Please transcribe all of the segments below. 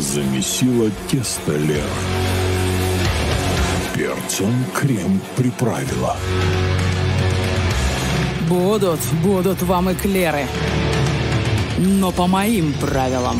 Замесила тесто Лера. Перцем крем приправила. Будут, будут вам эклеры. Но по моим правилам.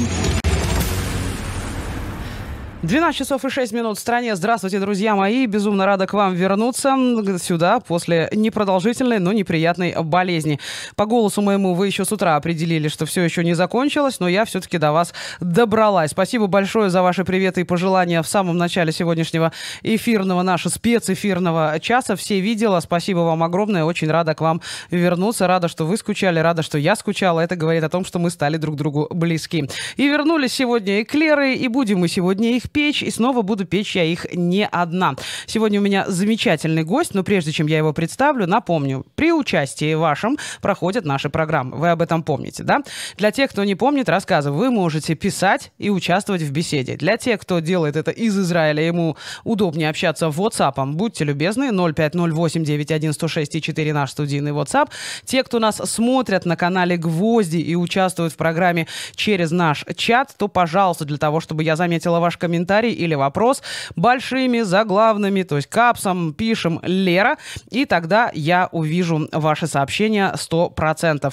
12 часов и 6 минут в стране. Здравствуйте, друзья мои. Безумно рада к вам вернуться сюда после непродолжительной, но неприятной болезни. По голосу моему вы еще с утра определили, что все еще не закончилось, но я все-таки до вас добралась. Спасибо большое за ваши приветы и пожелания в самом начале сегодняшнего эфирного, нашего спецэфирного часа. Все видела. Спасибо вам огромное. Очень рада к вам вернуться. Рада, что вы скучали, рада, что я скучала. Это говорит о том, что мы стали друг другу близки. И вернулись сегодня эклеры, и будем мы сегодня их печь, и снова буду печь я их не одна. Сегодня у меня замечательный гость, но прежде чем я его представлю, напомню, при участии вашем проходят наши программы. Вы об этом помните, да? Для тех, кто не помнит, рассказываю, вы можете писать и участвовать в беседе. Для тех, кто делает это из Израиля, ему удобнее общаться в WhatsApp, будьте любезны, 050891106 наш студийный WhatsApp. Те, кто нас смотрят на канале «Гвозди» и участвуют в программе через наш чат, то, пожалуйста, для того, чтобы я заметила ваш комментарий, комментарий или вопрос большими заглавными, то есть капсом пишем «Лера», и тогда я увижу ваши сообщения 100%.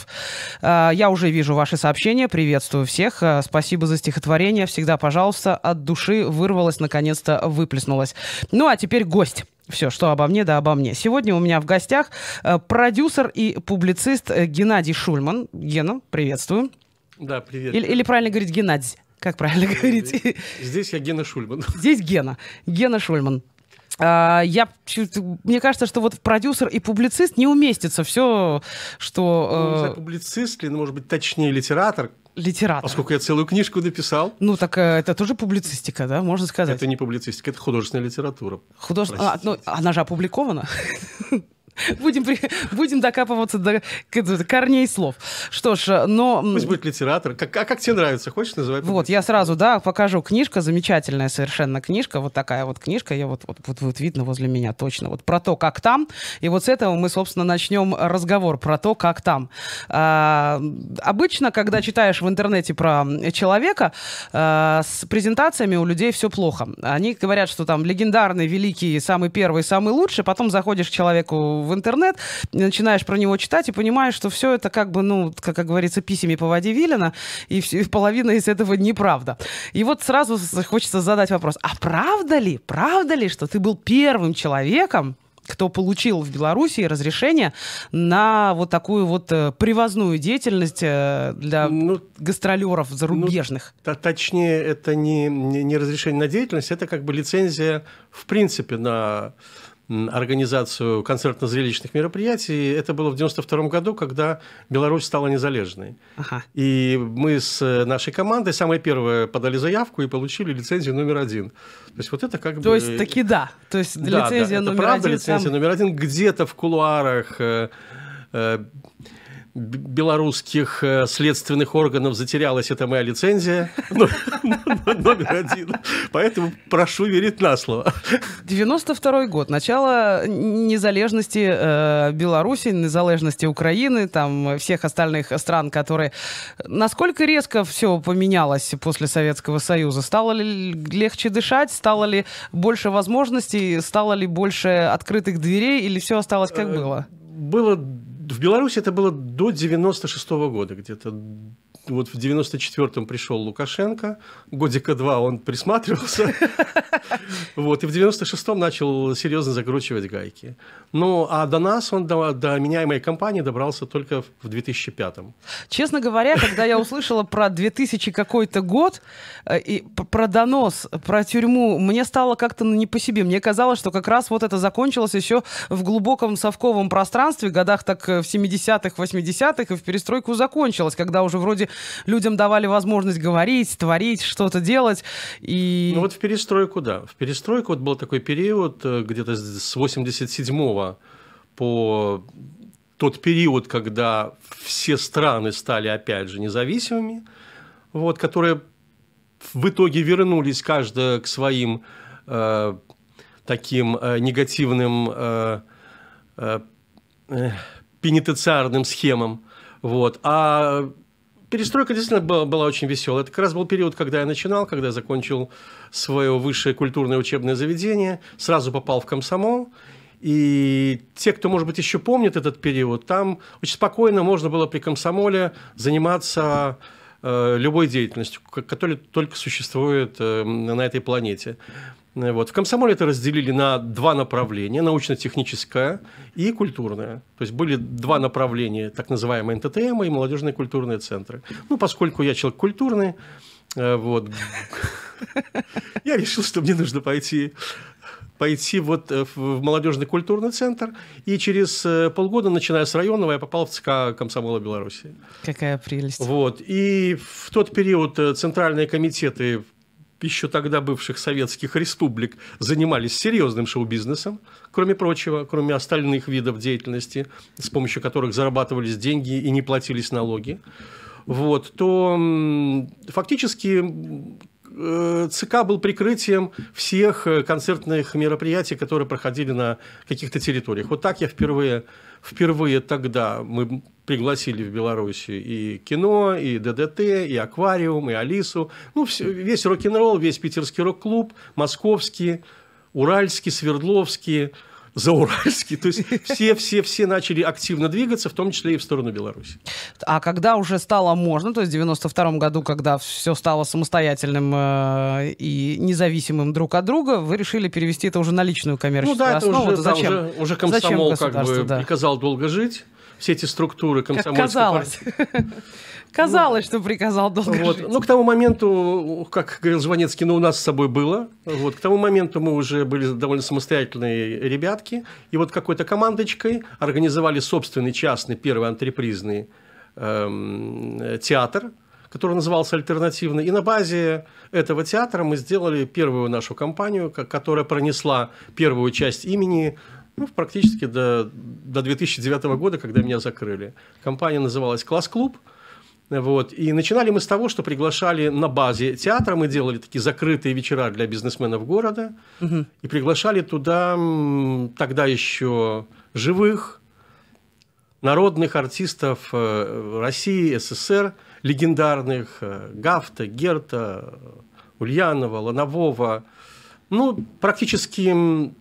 Э, я уже вижу ваши сообщения, приветствую всех, э, спасибо за стихотворение, всегда, пожалуйста, от души вырвалось, наконец-то выплеснулось. Ну а теперь гость. Все, что обо мне, да обо мне. Сегодня у меня в гостях э, продюсер и публицист Геннадий Шульман. Гена, приветствую. Да, привет. Или, или правильно говорить Геннадий? Как правильно э, говорить? Здесь я Гена Шульман. Здесь Гена. Гена Шульман. А, я, мне кажется, что вот продюсер и публицист не уместится все, что... Ну, не э, знаю, публицист ли, ну, может быть, точнее, литератор, литератор. Поскольку я целую книжку написал. Ну, так э, это тоже публицистика, да, можно сказать. Это не публицистика, это художественная литература. Худож... А, Простите. А, ну, она же опубликована. Будем, при... будем докапываться до корней слов. Что ж, но... Пусть будет литератор. Как, а как тебе нравится? Хочешь, называть? Вот, я сразу, да, покажу. Книжка, замечательная совершенно книжка. Вот такая вот книжка. Я вот, вот, вот, вот видно возле меня точно. Вот про то, как там. И вот с этого мы, собственно, начнем разговор про то, как там. А, обычно, когда читаешь в интернете про человека, а, с презентациями у людей все плохо. Они говорят, что там легендарный, великий, самый первый, самый лучший. Потом заходишь к человеку в интернет, начинаешь про него читать и понимаешь, что все это как бы, ну, как, как говорится, писями по воде Вилена, и, все, и половина из этого неправда. И вот сразу хочется задать вопрос, а правда ли, правда ли, что ты был первым человеком, кто получил в Беларуси разрешение на вот такую вот э, привозную деятельность э, для ну, гастролеров ну, зарубежных. Ну, точнее, это не, не, не разрешение на деятельность, это как бы лицензия в принципе на организацию концертно-зрелищных мероприятий. Это было в 92 году, когда Беларусь стала незалежной. Ага. И мы с э, нашей командой, самое первое, подали заявку и получили лицензию номер один. То есть вот это как То бы... То есть таки да. То есть да, лицензия да, номер это правда, один. правда лицензия там... номер один. Где-то в кулуарах э, э, белорусских э, следственных органов затерялась эта моя лицензия, номер один. Поэтому прошу верить на слово. 92 год, начало незалежности э, Беларуси, незалежности Украины, там всех остальных стран, которые... Насколько резко все поменялось после Советского Союза? Стало ли легче дышать? Стало ли больше возможностей? Стало ли больше открытых дверей? Или все осталось как э, было? Было в Беларуси это было до 96 -го года, где-то вот в 94-м пришел Лукашенко, годика два он присматривался, вот, и в 96-м начал серьезно закручивать гайки. Ну, а до нас он, до, до меня и моей компании добрался только в 2005-м. Честно говоря, когда я услышала про 2000 какой-то год, э, и про донос, про тюрьму, мне стало как-то ну, не по себе. Мне казалось, что как раз вот это закончилось еще в глубоком совковом пространстве, годах так э, в 70-х, 80-х, и в перестройку закончилось, когда уже вроде людям давали возможность говорить, творить, что-то делать. И... Ну вот в перестройку, да. В перестройку вот был такой период э, где-то с 87 по тот период, когда все страны стали, опять же, независимыми, вот, которые в итоге вернулись каждая к своим э, таким э, негативным э, э, э пенитенциарным схемам. Вот. А перестройка действительно была, была очень веселая. Это как раз был период, когда я начинал, когда я закончил свое высшее культурное учебное заведение, сразу попал в комсомол. И те, кто, может быть, еще помнит этот период, там очень спокойно можно было при комсомоле заниматься э, любой деятельностью, которая только существует э, на этой планете. Э, вот. В комсомоле это разделили на два направления, научно-техническое и культурное. То есть были два направления, так называемые НТТМ и молодежные культурные центры. Ну, поскольку я человек культурный, э, вот, я решил, что мне нужно пойти пойти вот э, в молодежный культурный центр. И через полгода, начиная с районного, я попал в ЦК Комсомола Беларуси. Какая прелесть. Вот. И в тот период центральные комитеты еще тогда бывших советских республик занимались серьезным шоу-бизнесом, кроме прочего, кроме остальных видов деятельности, с помощью которых зарабатывались деньги и не платились налоги, вот, то фактически э, ЦК был прикрытием всех э, концертных мероприятий, которые проходили на каких-то территориях. Вот так я впервые, впервые тогда мы пригласили в Беларуси и кино, и ДДТ, и аквариум, и Алису. Ну, все, весь рок-н-ролл, весь питерский рок-клуб, московский, уральский, свердловский, зауральский. То есть все-все-все начали активно двигаться, в том числе и в сторону Беларуси. А когда уже стало можно, то есть в 92 году, когда все стало самостоятельным э, и независимым друг от друга, вы решили перевести это уже на личную коммерческую ну, да, основу. Это уже, да, зачем? уже, уже комсомол зачем как бы да. приказал долго жить все эти структуры комсомольской Казалось. Казалось, что приказал долго вот. жить. Ну, к тому моменту, как говорил Жванецкий, ну, у нас с собой было. Вот. К тому моменту мы уже были довольно самостоятельные ребятки. И вот какой-то командочкой организовали собственный частный первый антрепризный эм, театр, который назывался «Альтернативный». И на базе этого театра мы сделали первую нашу компанию, которая пронесла первую часть имени ну, практически до, до 2009 года, когда меня закрыли. Компания называлась «Класс-клуб». Вот. И начинали мы с того, что приглашали на базе театра, мы делали такие закрытые вечера для бизнесменов города, угу. и приглашали туда тогда еще живых, народных артистов э, России, СССР, легендарных э, Гафта, Герта, Ульянова, Лановова, ну, практически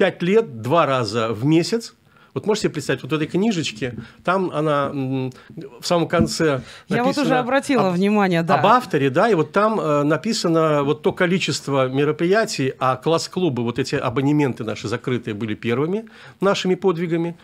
Пять лет, два раза в месяц. Вот можете себе представить, вот в этой книжечке, там она в самом конце написана... Я вот уже обратила об, внимание, да. Об авторе, да, и вот там э, написано вот то количество мероприятий, а класс-клубы, вот эти абонементы наши закрытые были первыми нашими подвигами.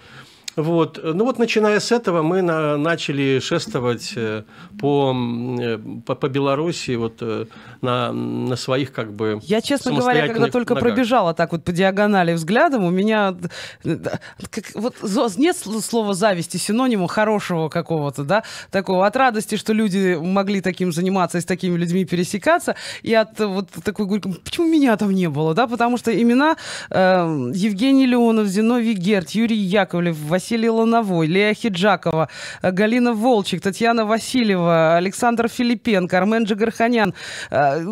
Вот. Ну вот, начиная с этого, мы на, начали шествовать э, по, э, по, по Беларуси вот, э, на, на своих как бы Я, честно говоря, когда только ногах. пробежала так вот по диагонали взглядом, у меня... Как, вот, нет слова зависти, синонима хорошего какого-то, да, такого, от радости, что люди могли таким заниматься и с такими людьми пересекаться, и от вот такой горькой, почему меня там не было, да, потому что имена э, Евгений Леонов, Зиновий Герд, Юрий Яковлев, Василий Василий Лановой, Лея Хиджакова, э, Галина Волчек, Татьяна Васильева, Александр Филипенко, Армен Джигарханян. Э,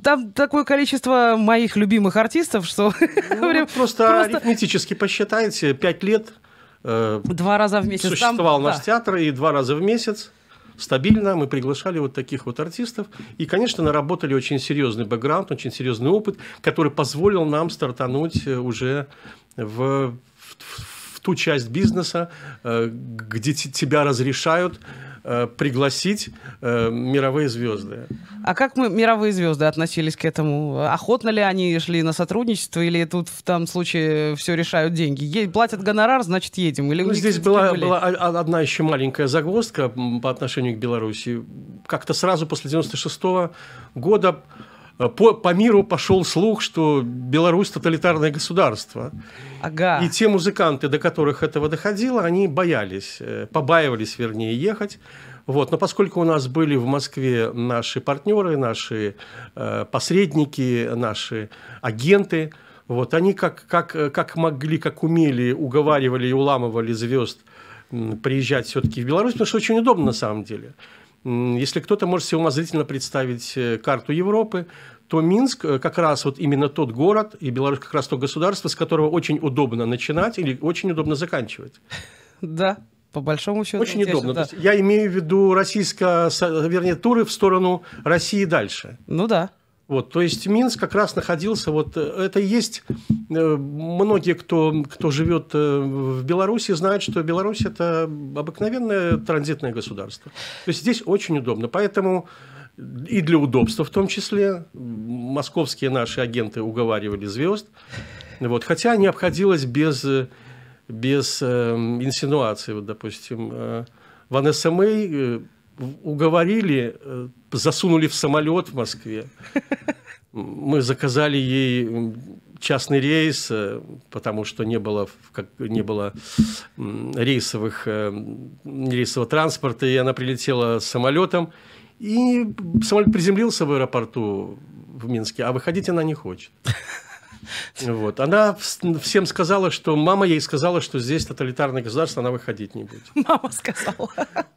там такое количество моих любимых артистов, что... Ну, просто, просто арифметически посчитайте, пять лет... Э, два раза в месяц. Существовал Там, наш да. театр, и два раза в месяц стабильно мы приглашали вот таких вот артистов. И, конечно, наработали очень серьезный бэкграунд, очень серьезный опыт, который позволил нам стартануть уже в, в, ту часть бизнеса, э, где тебя разрешают э, пригласить э, мировые звезды. А как мы мировые звезды относились к этому? Охотно ли они шли на сотрудничество или тут в том случае все решают деньги? Е- платят гонорар, значит едем. Или ну, здесь была, была одна еще маленькая загвоздка по отношению к Беларуси. Как-то сразу после 96 -го года Э, по, по миру пошел слух, что Беларусь тоталитарное государство. Ага. И те музыканты, до которых этого доходило, они боялись, э, побаивались, вернее, ехать. Вот. Но поскольку у нас были в Москве наши партнеры, наши э, посредники, наши агенты, вот, они как, как, как могли, как умели, уговаривали и уламывали звезд приезжать все-таки в Беларусь, потому что очень удобно на самом деле. Если кто-то может себе умозрительно представить э, карту Европы, то Минск э, как раз вот именно тот город и Беларусь как раз то государство, с которого очень удобно начинать или очень удобно заканчивать. Да, по большому счету. Очень интересно, удобно. Да. я имею в виду российско, вернее, туры в сторону России дальше. Ну да. Вот, то есть Минск как раз находился, вот э, это есть, э, многие, кто, кто живет э, в Беларуси, знают, что Беларусь это обыкновенное транзитное государство. То есть здесь очень удобно, поэтому и для удобства в том числе. Московские наши агенты уговаривали звезд. Вот, хотя не обходилось без, без э, инсинуации. Вот, допустим, э, Ванесса Мэй эм уговорили засунули в самолет в Москве. Мы заказали ей частный рейс, э, потому что не было, как, не было рейсовых, э, рейсового транспорта, и она прилетела самолетом. И самолет приземлился в аэропорту в Минске, а выходить она не хочет. Вот. Она всем сказала, что мама ей сказала, что здесь тоталитарное государство, она выходить не будет. Мама сказала.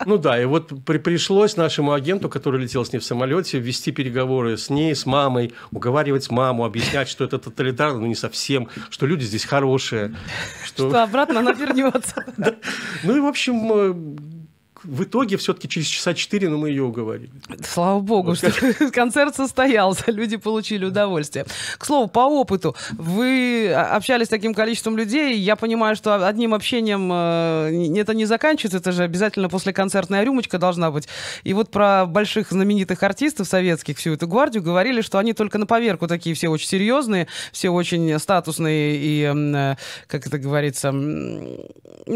Ну да, и вот при, пришлось нашему агенту, который летел с ней в самолете, вести переговоры с ней, с мамой, уговаривать маму, объяснять, что это тоталитарно, но не совсем, что люди здесь хорошие. Что, что обратно она вернется. Ну и, в общем, э, в итоге все-таки через часа четыре, но ну, мы ее уговорили. Слава богу, вот что как... концерт состоялся, люди получили удовольствие. К слову, по опыту, вы общались с таким количеством людей, я понимаю, что одним общением э, это не заканчивается, это же обязательно после концертная рюмочка должна быть. И вот про больших знаменитых артистов советских, всю эту гвардию, говорили, что они только на поверку такие все очень серьезные, все очень статусные и, э, как это говорится, ну,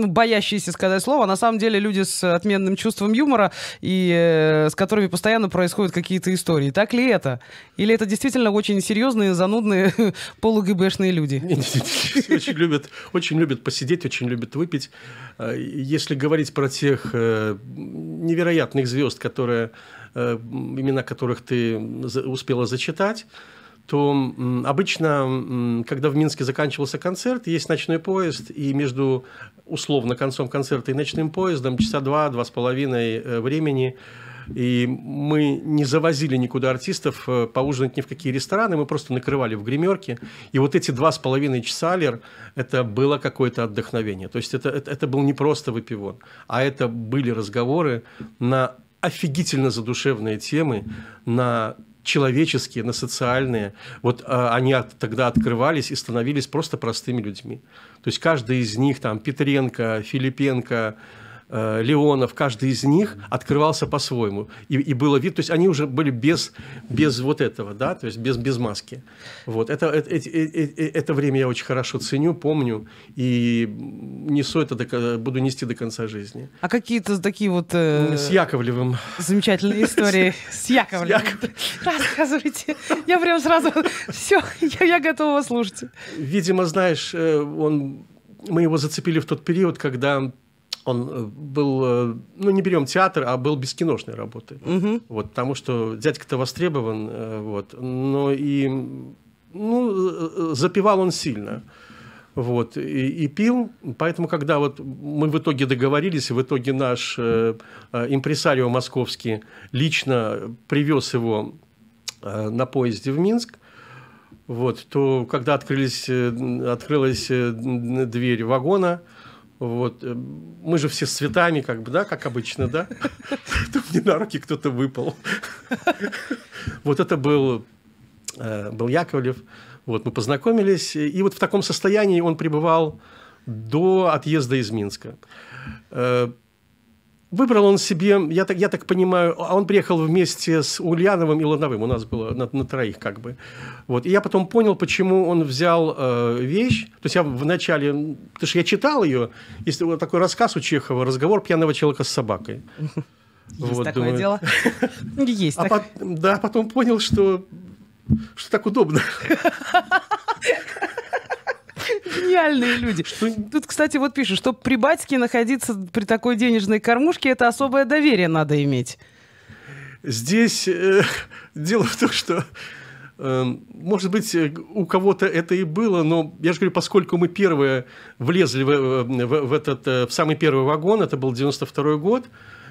боящиеся сказать слово. А на самом деле люди с отметкой отменным чувством юмора и э, с которыми постоянно происходят какие-то истории. Так ли это? Или это действительно очень серьезные, занудные, полугбшные люди? Очень любят, очень любят посидеть, очень любят выпить. Э, если говорить про тех э, невероятных звезд, которые имена которых ты успела зачитать, то обычно, когда в Минске заканчивался концерт, есть ночной поезд, и между условно концом концерта и ночным поездом часа два, два с половиной э, времени и мы не завозили никуда артистов э, поужинать ни в какие рестораны, мы просто накрывали в гримерке. И вот эти два с половиной часа, Лер, это было какое-то отдохновение. То есть это, это, это был не просто выпивон, а это были разговоры на офигительно задушевные темы, на человеческие, на социальные. Вот а, они от, тогда открывались и становились просто простыми людьми. То есть каждый из них, там Петренко, Филипенко, э, Леонов, каждый из них открывался по-своему. И, и было видно, то есть они уже были без, без вот этого, да, то есть без, без маски. Вот. Это, это, э, э, э, это, время я очень хорошо ценю, помню и несу это, до, буду нести до конца жизни. А какие-то такие вот... Э, с Яковлевым. Замечательные истории с Яковлевым. Рассказывайте. Я прям сразу... Все, я готова слушать. Видимо, знаешь, он... Мы его зацепили в тот период, когда он э, был, э, ну не берем театр, а был без киношной работы. Угу. Вот, потому что дядька-то востребован, э, вот, но и ну, запивал он сильно. Вот, и, и пил, поэтому когда вот мы в итоге договорились, в итоге наш э, импресарио московский лично привез его э, на поезде в Минск, вот, то когда открылись, открылась дверь вагона, э, вот. Э, мы же все с цветами, как бы, да, как обычно, да? Поэтому мне на руки кто-то выпал. Вот это был, э, был Яковлев. Вот, мы познакомились. И вот в таком состоянии он пребывал до отъезда из Минска. Э, Выбрал он себе, я так, я так понимаю, а он приехал вместе с Ульяновым и Лановым, у нас было на, на троих как бы. Вот. И я потом понял, почему он взял э, вещь, то есть я вначале, потому что я читал ее, есть вот такой рассказ у Чехова «Разговор пьяного человека с собакой». Есть вот, такое думаю. дело. Ну, есть. А так... по... Да, потом понял, что, что так удобно. Гениальные люди. Тут, кстати, вот пишут, чтобы при батьке находиться при такой денежной кормушке, это особое доверие надо иметь. Здесь э, дело в том, что эм, может быть, э, у кого-то это и было, но я же говорю, поскольку мы первые влезли в, э, в, в этот э, в самый первый вагон, это был 92 год,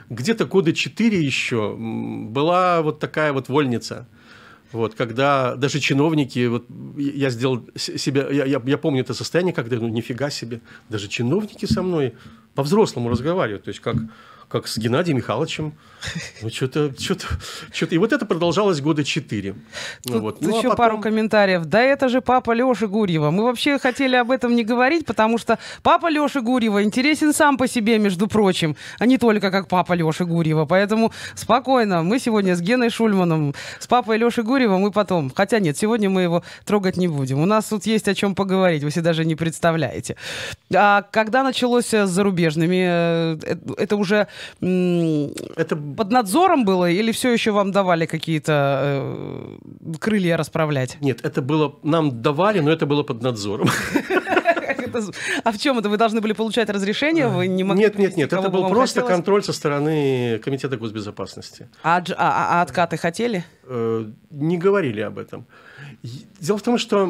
где-то года 4 еще была вот такая вот вольница. Вот, когда даже чиновники, вот я сделал себя, я, я, я помню это состояние, когда, ну, нифига себе, даже чиновники со мной по-взрослому разговаривают, то есть как как с Геннадием Михайловичем. Ну, что-то, что-то, что-то. И вот это продолжалось года четыре. Ну тут вот. ну, еще а потом... пару комментариев. Да это же папа Леши Гурьева. Мы вообще хотели об этом не говорить, потому что папа Леши Гурьева интересен сам по себе, между прочим, а не только как папа Леши Гурьева. Поэтому спокойно. Мы сегодня с Геной Шульманом, с папой Леши Гурьева мы потом. Хотя нет, сегодня мы его трогать не будем. У нас тут есть о чем поговорить, вы себе даже не представляете. А когда началось с зарубежными, э, э, это уже это... под надзором было или все еще вам давали какие-то э, крылья расправлять? Нет, это было, нам давали, но это было под надзором. А в чем это? Вы должны были получать разрешение? Вы не могли нет, нет, нет. Это был просто хотелось? контроль со стороны Комитета госбезопасности. А, а, а, а откаты хотели? Э, не говорили об этом. Дело в том, что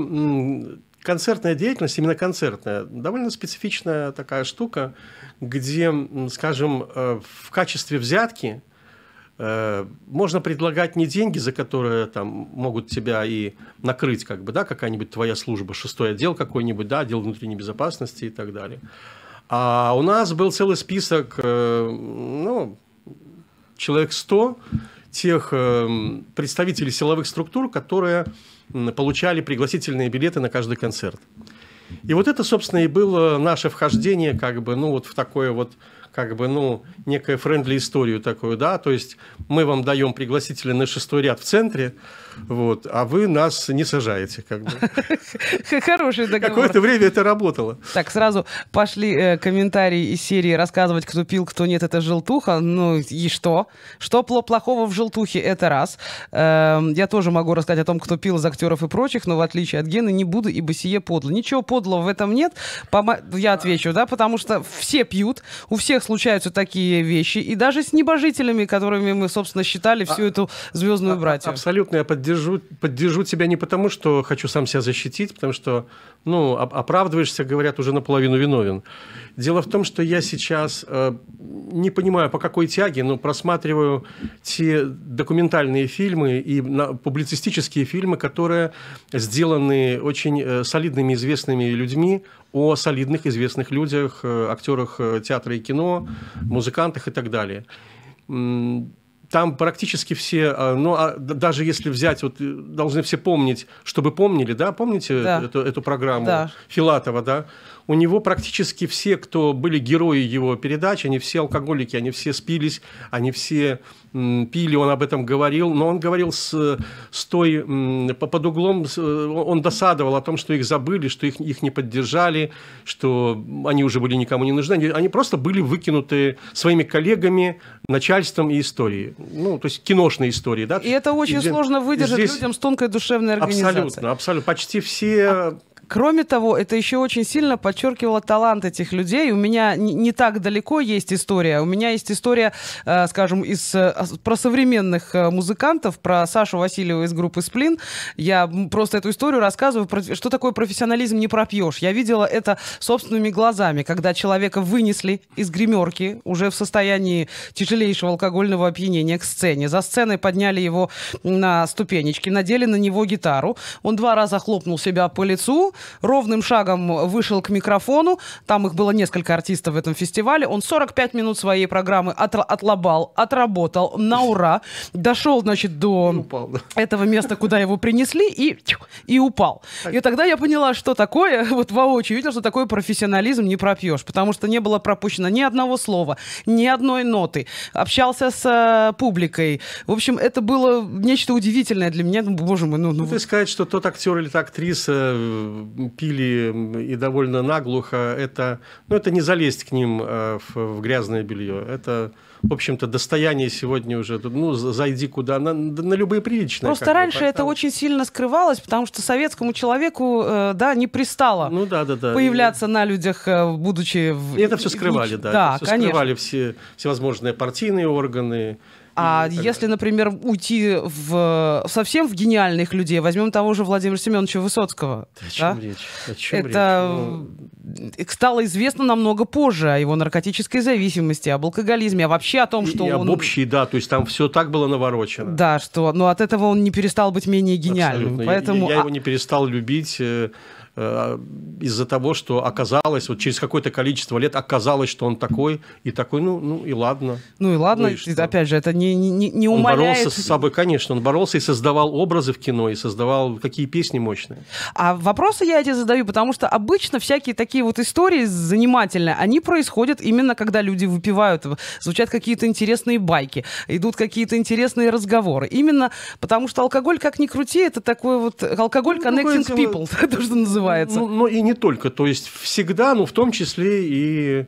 концертная деятельность, именно концертная, довольно специфичная такая штука где, скажем, э, в качестве взятки э, можно предлагать не деньги, за которые там могут тебя и накрыть, как бы, да, какая-нибудь твоя служба, шестой отдел какой-нибудь, да, отдел внутренней безопасности и так далее. А у нас был целый список, э, ну, человек 100 тех представителей силовых структур, которые получали пригласительные билеты на каждый концерт. И вот это, собственно, и было наше вхождение, как бы, ну, вот в такое вот, как бы, ну, некое френдли историю такую, да, то есть мы вам даем пригласители на шестой ряд в центре, вот. А вы нас не сажаете. Как бы. Хороший договор. Какое-то время это работало. Так, сразу пошли э, комментарии из серии рассказывать, кто пил, кто нет, это желтуха. Ну и что? Что плохого в желтухе, это раз. Э, я тоже могу рассказать о том, кто пил из актеров и прочих, но в отличие от Гены не буду, ибо сие подло. Ничего подлого в этом нет. Пома... Я отвечу, да, потому что все пьют, у всех случаются такие вещи, и даже с небожителями, которыми мы, собственно, считали всю а, эту звездную а, а, братью. Абсолютно я поддерживаю поддержу, поддержу тебя не потому, что хочу сам себя защитить, потому что, ну, оправдываешься, говорят, уже наполовину виновен. Дело в том, что я сейчас э, не понимаю, по какой тяге, но просматриваю те документальные фильмы и на, публицистические фильмы, которые сделаны очень э, солидными известными людьми о солидных известных людях, э, актерах э, театра и кино, музыкантах и так далее там практически все, а, ну, а даже если взять, вот э, должны все помнить, чтобы помнили, да, помните да. Эту, эту программу да. Филатова, да? у него практически все, кто были герои его передач, они все алкоголики, они все спились, они все пили, он об этом говорил, но он говорил с, с той, под углом, э, он досадовал о том, что их забыли, что их, их не поддержали, что они уже были никому не нужны, они, они просто были выкинуты своими коллегами, начальством и историей, ну, то есть киношной историей, да. И это очень и, сложно выдержать здесь... людям с тонкой душевной организацией. Абсолютно, абсолютно, почти все... А Кроме того, это еще очень сильно подчеркивало талант этих людей. У меня не, не так далеко есть история. У меня есть история, э, скажем, из, э, про современных э, музыкантов, про Сашу Васильева из группы «Сплин». Я просто эту историю рассказываю, про, что такое профессионализм не пропьешь. Я видела это собственными глазами, когда человека вынесли из гримерки уже в состоянии тяжелейшего алкогольного опьянения к сцене. За сценой подняли его на ступенечки, надели на него гитару. Он два раза хлопнул себя по лицу, ровным шагом вышел к микрофону. Там их было несколько артистов в этом фестивале. Он 45 минут своей программы от, отлобал, отработал на ура. Дошел, значит, до упал, да. этого места, куда его принесли, и, и упал. И тогда я поняла, что такое, вот воочию видел, что такой профессионализм не пропьешь, потому что не было пропущено ни одного слова, ни одной ноты. Общался с э, публикой. В общем, это было нечто удивительное для меня. Ну, боже мой, ну... Ну, ну ты сказать, что тот актер или та актриса э, пили и довольно наглухо, это, ну, это не залезть к ним э, в, в грязное белье. Это, в общем-то, достояние сегодня уже, ну, зайди куда, на, на любые приличные. Просто раньше бы, поэтому... это очень сильно скрывалось, потому что советскому человеку, э, да, не пристало ну, да, да, да. появляться и... на людях, э, будучи... В... И это все скрывали, да. Да, это все конечно. скрывали все, всевозможные партийные органы, а и, если, например, уйти в совсем в гениальных людей, возьмем того же Владимира Семеновича Высоцкого. О чем да? речь? О чем Это речь? стало известно намного позже о его наркотической зависимости, об алкоголизме, а вообще о том, что и, и он... об общей, да, то есть там все так было наворочено. Да, что, но от этого он не перестал быть менее гениальным. Поэтому... Я, я а его не перестал любить э, Э, из-за того, что оказалось, вот через какое-то количество лет оказалось, что он такой, и такой, ну, ну и ладно. Ну и ладно, ну, и что? опять же, это не, не, не умаляет... Он боролся с собой, конечно, он боролся и создавал образы в кино, и создавал какие песни мощные. А вопросы я эти задаю, потому что обычно всякие такие вот истории занимательные, они происходят именно когда люди выпивают, звучат какие-то интересные байки, идут какие-то интересные разговоры. Именно потому что алкоголь, как ни крути, это такой вот алкоголь ну, connecting people, то, что называется называется. Ну, ну и не только. То есть всегда, ну в том числе и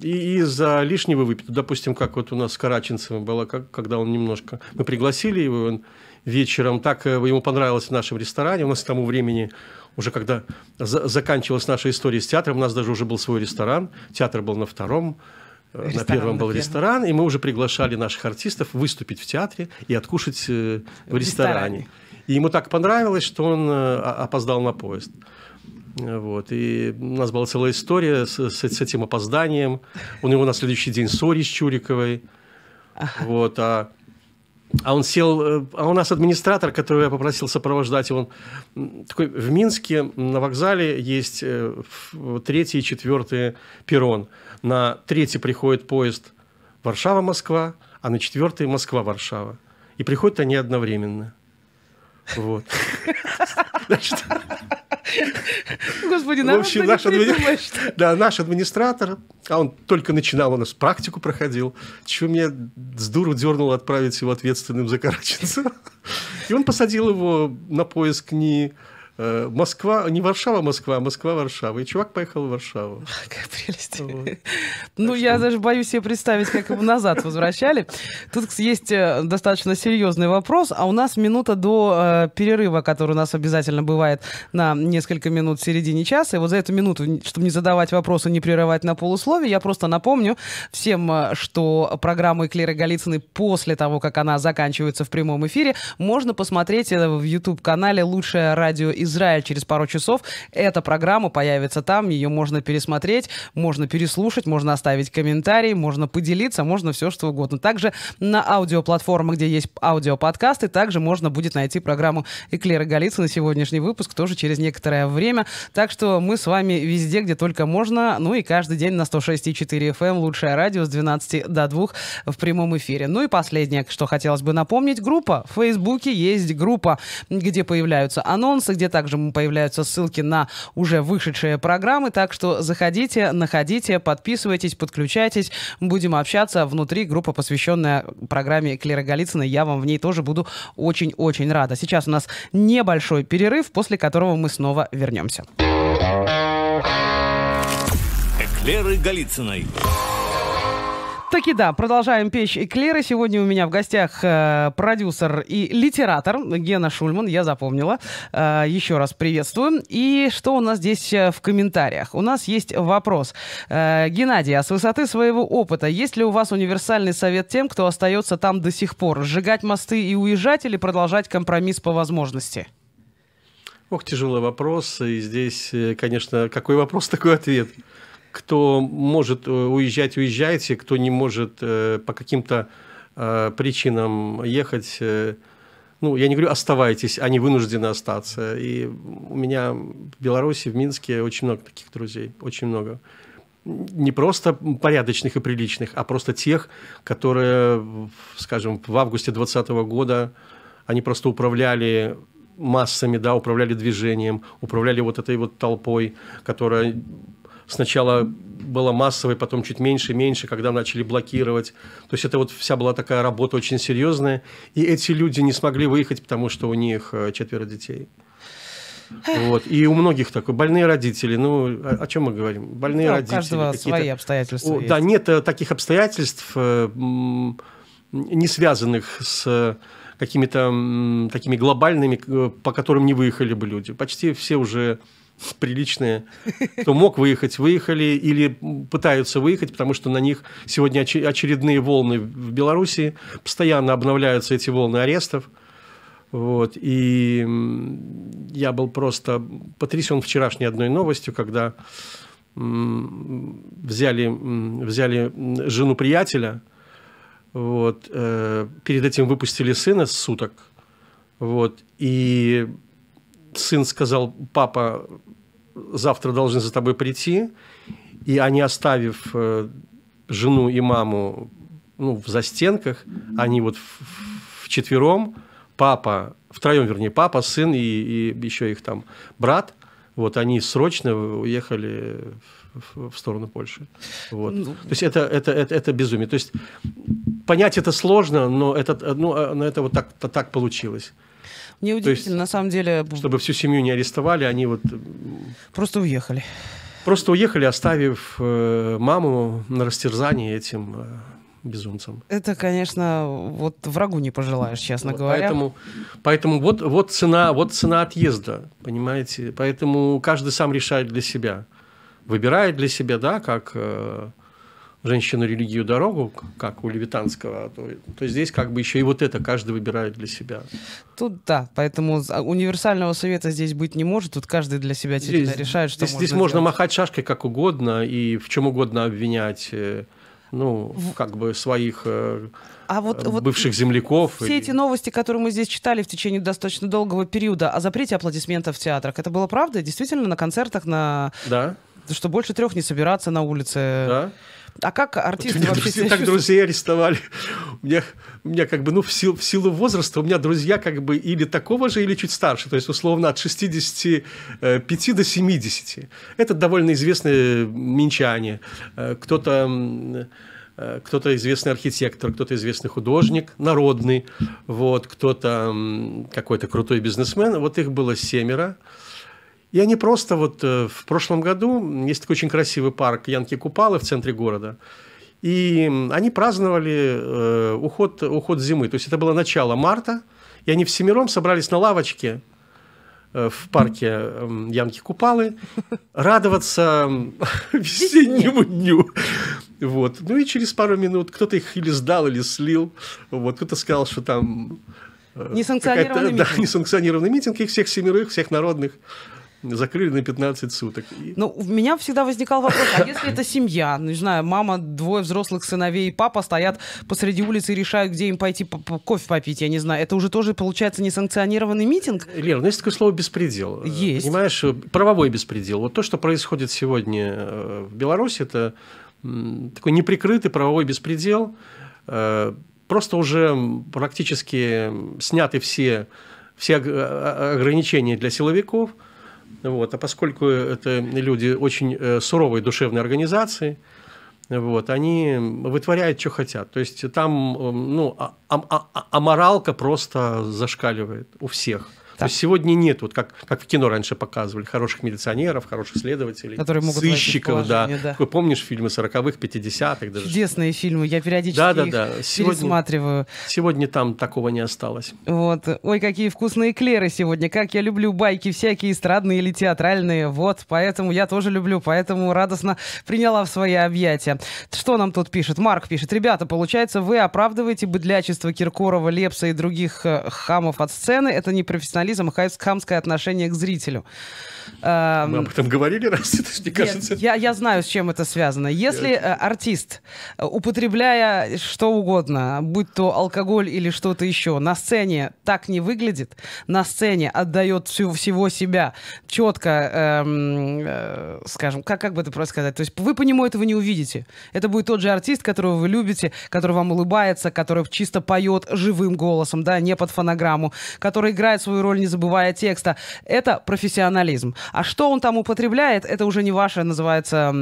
и из-за лишнего выпитого. Допустим, как вот у нас с Караченцевым было, как, когда он немножко... Мы пригласили его он вечером, так э, ему понравилось в нашем ресторане. У нас к тому времени, уже когда за заканчивалась наша история с театром, у нас даже уже был свой ресторан. Театр был на втором, э, ресторан на первом был на ресторан. И мы уже приглашали наших артистов выступить в театре и откушать э, в, в ресторане. ресторане. И ему так понравилось, что он э, опоздал на поезд. Вот. И у нас была целая история с, с, этим опозданием. У него на следующий день ссори с Чуриковой. Вот. А, а он сел... Э, а у нас администратор, которого я попросил сопровождать, он такой... В Минске на вокзале есть э, третий и четвертый перрон. На третий приходит поезд Варшава-Москва, а на четвертый Москва-Варшава. И приходят они одновременно. Вот. Господи, нам В ну общем, наш, адми... да, наш администратор, а он только начинал, у нас практику проходил, чего меня с дуру дернуло отправить его ответственным за Караченца. И он посадил его на поиск не Э, Москва, не Варшава, Москва, а Москва, Варшава. И чувак поехал в Варшаву. Какая прелесть. Вот. Ну, я даже боюсь себе представить, как его назад возвращали. Тут есть э, достаточно серьезный вопрос, а у нас минута до э, перерыва, который у нас обязательно бывает на несколько минут в середине часа. И вот за эту минуту, чтобы не задавать вопросы, не прерывать на полусловие, я просто напомню всем, э, что программу Эклеры Голицыной после того, как она заканчивается в прямом эфире, можно посмотреть в YouTube-канале «Лучшее радио из Израиль через пару часов. Эта программа появится там, ее можно пересмотреть, можно переслушать, можно оставить комментарий, можно поделиться, можно все что угодно. Также на аудиоплатформах, где есть аудиоподкасты, также можно будет найти программу Эклера Голицына, сегодняшний выпуск, тоже через некоторое время. Так что мы с вами везде, где только можно, ну и каждый день на 106,4 FM, эм, лучшее радио с 12 до 2 в прямом эфире. Ну и последнее, что хотелось бы напомнить, группа. В Фейсбуке есть группа, где появляются анонсы, где также появляются ссылки на уже вышедшие программы. Так что заходите, находите, подписывайтесь, подключайтесь. Будем общаться внутри группа, посвященная программе Клера Голицына. Я вам в ней тоже буду очень-очень рада. Сейчас у нас небольшой перерыв, после которого мы снова вернемся. Эклеры Голицыной. Таки да, продолжаем печь эклеры. Сегодня у меня в гостях э, продюсер и литератор Гена Шульман, я запомнила. Э, еще раз приветствую. И что у нас здесь э, в комментариях? У нас есть вопрос. Э, Геннадий, а с высоты своего опыта, есть ли у вас универсальный совет тем, кто остается там до сих пор? Сжигать мосты и уезжать или продолжать компромисс по возможности? Ох, тяжелый вопрос. И здесь, э, конечно, какой вопрос, такой ответ кто может э, уезжать, уезжайте, кто не может э, по каким-то э, причинам ехать, ну, я не говорю оставайтесь, они вынуждены остаться. И у меня в Беларуси, в Минске очень много таких друзей, очень много. Не просто порядочных и приличных, а просто тех, которые, скажем, в августе 2020 года, они просто управляли массами, да, управляли движением, управляли вот этой вот толпой, которая сначала было массовой, потом чуть меньше, меньше, когда начали блокировать. То есть это вот вся была такая работа очень серьезная. И эти люди не смогли выехать, потому что у них э, четверо детей. Вот. И у многих такой больные родители. Ну, о, о чем мы говорим? Больные да, родители. У каждого свои обстоятельства. О, да, нет э, таких обстоятельств, э, не связанных с какими-то такими глобальными, по которым не выехали бы люди. Почти все уже приличные, кто мог выехать, выехали или пытаются выехать, потому что на них сегодня очередные волны в Беларуси, постоянно обновляются эти волны арестов. Вот, и я был просто потрясен вчерашней одной новостью, когда взяли, взяли жену приятеля, вот, э, перед этим выпустили сына с суток, вот, и сын сказал, папа, завтра должны за тобой прийти, и они, оставив э, жену и маму ну, в застенках, они вот в четвером, папа, втроем, вернее, папа, сын и, и еще их там брат, вот они срочно уехали в сторону Польши. Вот. Ну, То есть это, это, это, это безумие. То есть понять это сложно, но это, ну, а, но это вот так, так получилось. Мне удивительно, есть, на самом деле... Чтобы всю семью не арестовали, они вот... Э, просто уехали. Просто уехали, оставив э, маму на растерзании этим э, безумцам. Это, конечно, вот врагу не пожелаешь, честно вот, говоря. Поэтому, поэтому вот, вот, цена, вот цена отъезда, понимаете? Поэтому каждый сам решает для себя. Выбирает для себя, да, как э, женщину, религию, дорогу, как у Левитанского, то, то здесь как бы еще и вот это каждый выбирает для себя. Тут да, поэтому а, универсального совета здесь быть не может, тут каждый для себя здесь, решает, что здесь, можно Здесь можно делать. махать шашкой как угодно и в чем угодно обвинять, э, ну, в... как бы своих э, а вот, э, бывших вот земляков. Все или... эти новости, которые мы здесь читали в течение достаточно долгого периода о запрете аплодисментов в театрах, это было правда? Действительно, на концертах, на... Да. Что больше трех не собираться на улице. Да. А как артисты вот вообще друзья, так друзей арестовали. У меня, у меня как бы, ну, в силу, в силу возраста у меня друзья как бы или такого же, или чуть старше. То есть, условно, от 65 э, до 70. Это довольно известные э, минчане. Э, кто-то кто-то известный архитектор, кто-то известный художник, народный, вот, кто-то какой-то крутой бизнесмен. Вот их было семеро. И они просто вот э, в прошлом году, есть такой очень красивый парк Янки Купалы в центре города, и они праздновали э, уход, уход зимы. То есть это было начало марта, и они всемиром собрались на лавочке э, в парке эм, Янки Купалы радоваться эм, весеннему дню. Вот. Ну и через пару минут кто-то их или сдал, или слил. Вот кто-то сказал, что там Несанкционированный митинг. Да, несанкционированный митинг их всех семерых, всех народных закрыли на 15 суток. Ну, у меня всегда возникал вопрос, а если это семья, ну, не знаю, мама, двое взрослых сыновей и папа стоят посреди улицы и решают, где им пойти кофе попить, я не знаю, это уже тоже, получается, несанкционированный митинг? Лера, ну, есть такое слово «беспредел». Э, есть. Понимаешь, э, правовой беспредел. Вот то, что происходит сегодня э, в Беларуси, это такой неприкрытый правовой беспредел, просто уже практически сняты все, все ограничения для силовиков – вот. А поскольку это люди очень э, суровой душевной организации, вот, они вытворяют, что хотят. То есть там эм, ну, а, а, а, аморалка а просто зашкаливает у всех. То есть сегодня нет, вот как, как в кино раньше показывали, хороших милиционеров, хороших следователей, Которые могут сыщиков, да. да. Вы помнишь фильмы 40-х, 50-х даже? Чудесные фильмы, я периодически да, да, да. Сегодня, пересматриваю. Сегодня там такого не осталось. Вот. Ой, какие вкусные клеры сегодня, как я люблю байки всякие эстрадные или театральные, вот, поэтому я тоже люблю, поэтому радостно приняла в свои объятия. Что нам тут пишет? Марк пишет, ребята, получается, вы оправдываете быдлячество Киркорова, Лепса и других э, хамов от сцены, это не профессионализм профессионализм и хамское отношение к зрителю. Эм, Мы об этом говорили раз, это мне кажется. Нет, я, я знаю, с чем это связано. Если э, артист, э, употребляя что угодно, будь то алкоголь или что-то еще, на сцене так не выглядит, на сцене отдает всю, всего себя четко, э, эм, э, скажем, как, как бы это просто сказать, то есть вы по нему этого не увидите. Это будет тот же артист, которого вы любите, который вам улыбается, который чисто поет живым голосом, да, не под фонограмму, который играет свою роль, не забывая текста. Это профессионализм. А что он там употребляет, это уже не ваше, называется,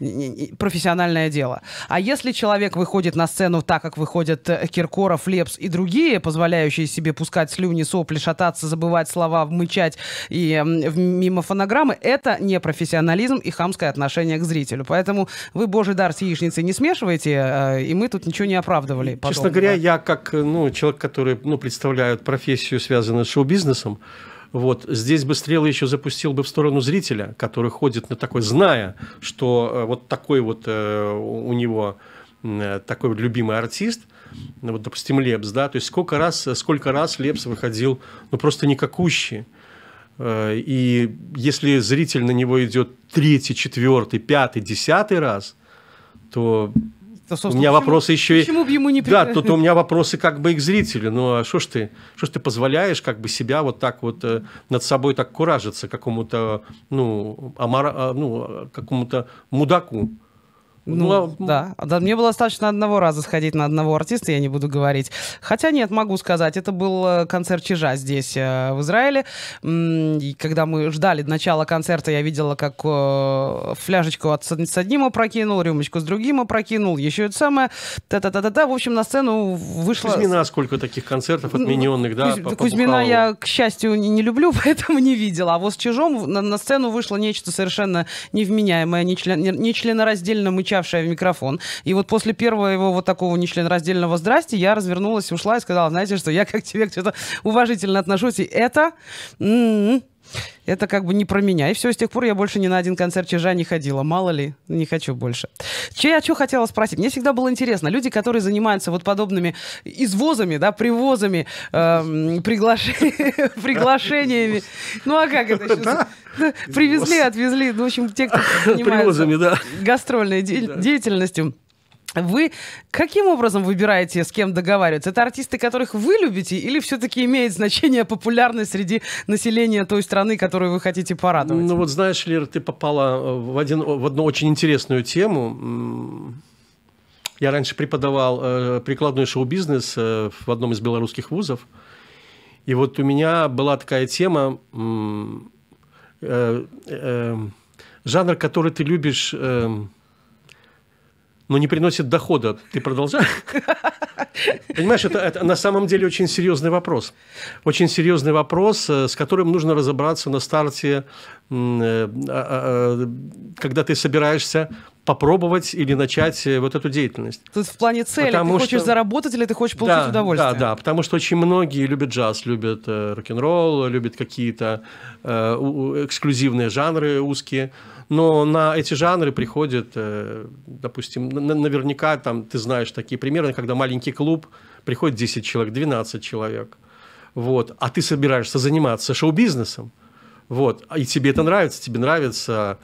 э, профессиональное дело. А если человек выходит на сцену так, как выходят э, Киркоров, Лепс и другие, позволяющие себе пускать слюни, сопли, шататься, забывать слова, мычать и мимо фонограммы, это не профессионализм и хамское отношение к зрителю. Поэтому вы божий дар с яичницей не смешиваете, э, и мы тут ничего не оправдывали. Потом, Честно говоря, да? я как ну, человек, который ну, представляет профессию, связанную с шоу-бизнесом, вот здесь бы стрелы еще запустил бы в сторону зрителя, который ходит на такой, зная, что э, вот такой вот э, у него э, такой вот любимый артист, ну вот, допустим, Лепс, да, то есть сколько раз, сколько раз Лепс выходил, ну, просто никакущий. И если зритель на него идет третий, четвертый, пятый, десятый раз, то да, у меня почему, вопросы еще Почему бы ему не Да, тут у меня вопросы как бы и к зрителю. но ну, а что ж ты, что ж ты позволяешь как бы себя вот так вот э, над собой так куражиться какому-то, ну, амара, э, ну, э, какому-то мудаку? Ну, ну да. да. Мне было достаточно одного раза сходить на одного артиста, я не буду говорить. Хотя нет, могу сказать, это был э, концерт Чижа здесь, э, в Израиле. И когда мы ждали начала концерта, я видела, как э, фляжечку от, с одним опрокинул, рюмочку с другим опрокинул, еще это самое. Та-та-та-та-та. В общем, на сцену вышла... Кузьмина сколько таких концертов ну, отмененных, да? Кузь... По, по Кузьмина я, к счастью, не, не люблю, поэтому не видела. А вот с Чижом на, на сцену вышло нечто совершенно невменяемое, нечленораздельно мы кричавшая в микрофон. И вот после первого его вот такого нечленораздельного «здрасте» я развернулась, ушла и сказала, знаете что, я как человек что-то уважительно отношусь, и это... М-м, это как бы не про меня. И все, с тех пор я больше ни на один концерт Чижа не ходила. Мало ли, не хочу больше. Че я что хотела спросить? Мне всегда было интересно. Люди, которые занимаются вот подобными извозами, да, привозами, эм, приглашениями. Ну а как это сейчас? Привезли, отвезли. Ну, в общем, те, кто занимается гастрольной деятельностью. Вы каким образом выбираете, с кем договариваться? Это артисты, которых вы любите, или все-таки имеет значение популярность среди населения той страны, которую вы хотите порадовать? Ну вот знаешь, Лера, ты попала э, в, один, в одну очень интересную тему. Я раньше преподавал э, прикладной шоу-бизнес э, в одном из белорусских вузов. И вот у меня была такая тема, Э, э, жанр, который ты любишь, э, но не приносит дохода, ты продолжаешь? Понимаешь, это, это на самом деле очень серьезный вопрос. Очень серьезный вопрос, э, с которым нужно разобраться на старте, а, а, а, когда ты собираешься попробовать или начать э, вот эту деятельность. Тут в плане цели потому ты хочешь заработать или ты хочешь получить да, удовольствие? Да, да, потому что очень многие любят джаз, любят э, рок-н-ролл, любят какие-то э, эксклюзивные жанры узкие, но на эти жанры приходят, э, допустим, на наверняка там ты знаешь такие примеры, когда маленький клуб, приходит 10 человек, 12 человек, вот, а ты собираешься заниматься шоу-бизнесом, вот, и тебе это нравится, тебе нравится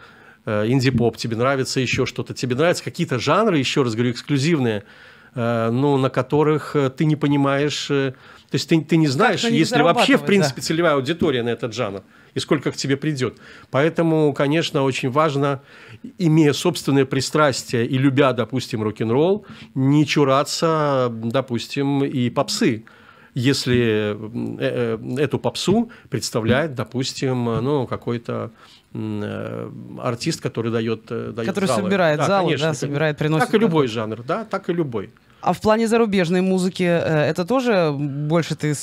Э, инди-поп, тебе нравится еще что-то, тебе нравятся какие-то жанры, еще раз говорю, эксклюзивные, э, но ну, на которых э, ты не понимаешь, то есть ты, ты не знаешь, есть ли вообще, в принципе, да. целевая аудитория на этот жанр и сколько к тебе придет. Поэтому, конечно, очень важно, имея собственное пристрастие и любя, допустим, рок-н-ролл, не чураться, допустим, и попсы если э, э, эту попсу представляет, допустим, э, ну, какой-то артист, который дает, дает который залы. собирает да, залы, конечно, да, собирает, приносит. Так и любой жанр, да, так и любой. А в плане зарубежной музыки это тоже больше ты,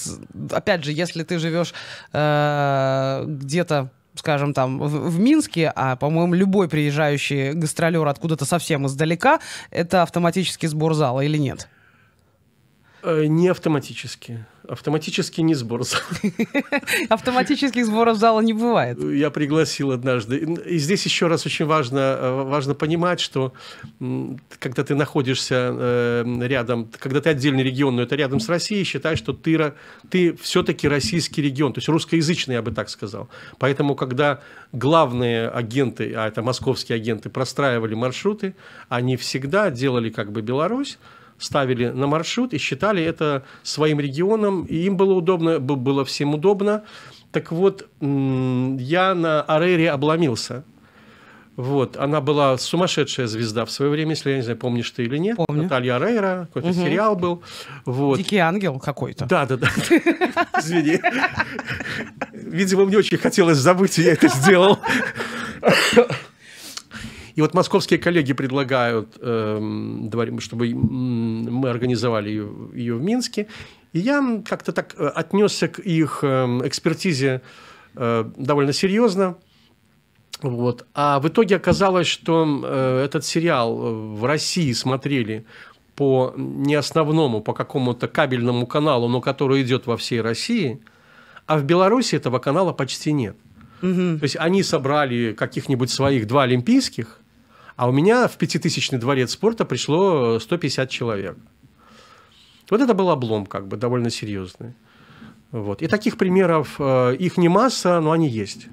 опять же, если ты живешь э, где-то скажем, там, в, в Минске, а, по-моему, любой приезжающий гастролер откуда-то совсем издалека, это автоматически сбор зала или нет? Э, не автоматически. Автоматически не сбор зала. Автоматических сборов зала не бывает. Я пригласил однажды. И здесь еще раз очень важно, э, важно понимать, что когда ты находишься э, рядом, когда ты отдельный регион, но это рядом с Россией, считай, что ты, ты все-таки российский регион, то есть русскоязычный, я бы так сказал. Поэтому, когда главные агенты, а это московские агенты, простраивали маршруты, они всегда делали как бы Беларусь, ставили на маршрут и считали это своим регионом, и им было удобно, было всем удобно. Так вот, я на Арере обломился. Вот, она была сумасшедшая звезда в свое время, если я не знаю, помнишь ты или нет. Помню. Наталья Рейра, какой-то угу. сериал был. Вот. Дикий ангел какой-то. Да, да, да. Извини. Видимо, мне очень хотелось забыть, и я это сделал. И вот московские коллеги предлагают, эм, чтобы мы организовали ее, в Минске. И я как-то так э, отнесся к их эм, экспертизе э, довольно серьезно. Вот. А в итоге оказалось, что э, этот сериал в России смотрели по не основному, по какому-то кабельному каналу, но который идет во всей России, а в Беларуси этого канала почти нет. Угу. То есть они собрали каких-нибудь своих два олимпийских, а у меня в пятитысячный дворец спорта пришло 150 человек. Вот это был облом, как бы, довольно серьезный. Вот. И таких примеров, э, их не масса, но они есть.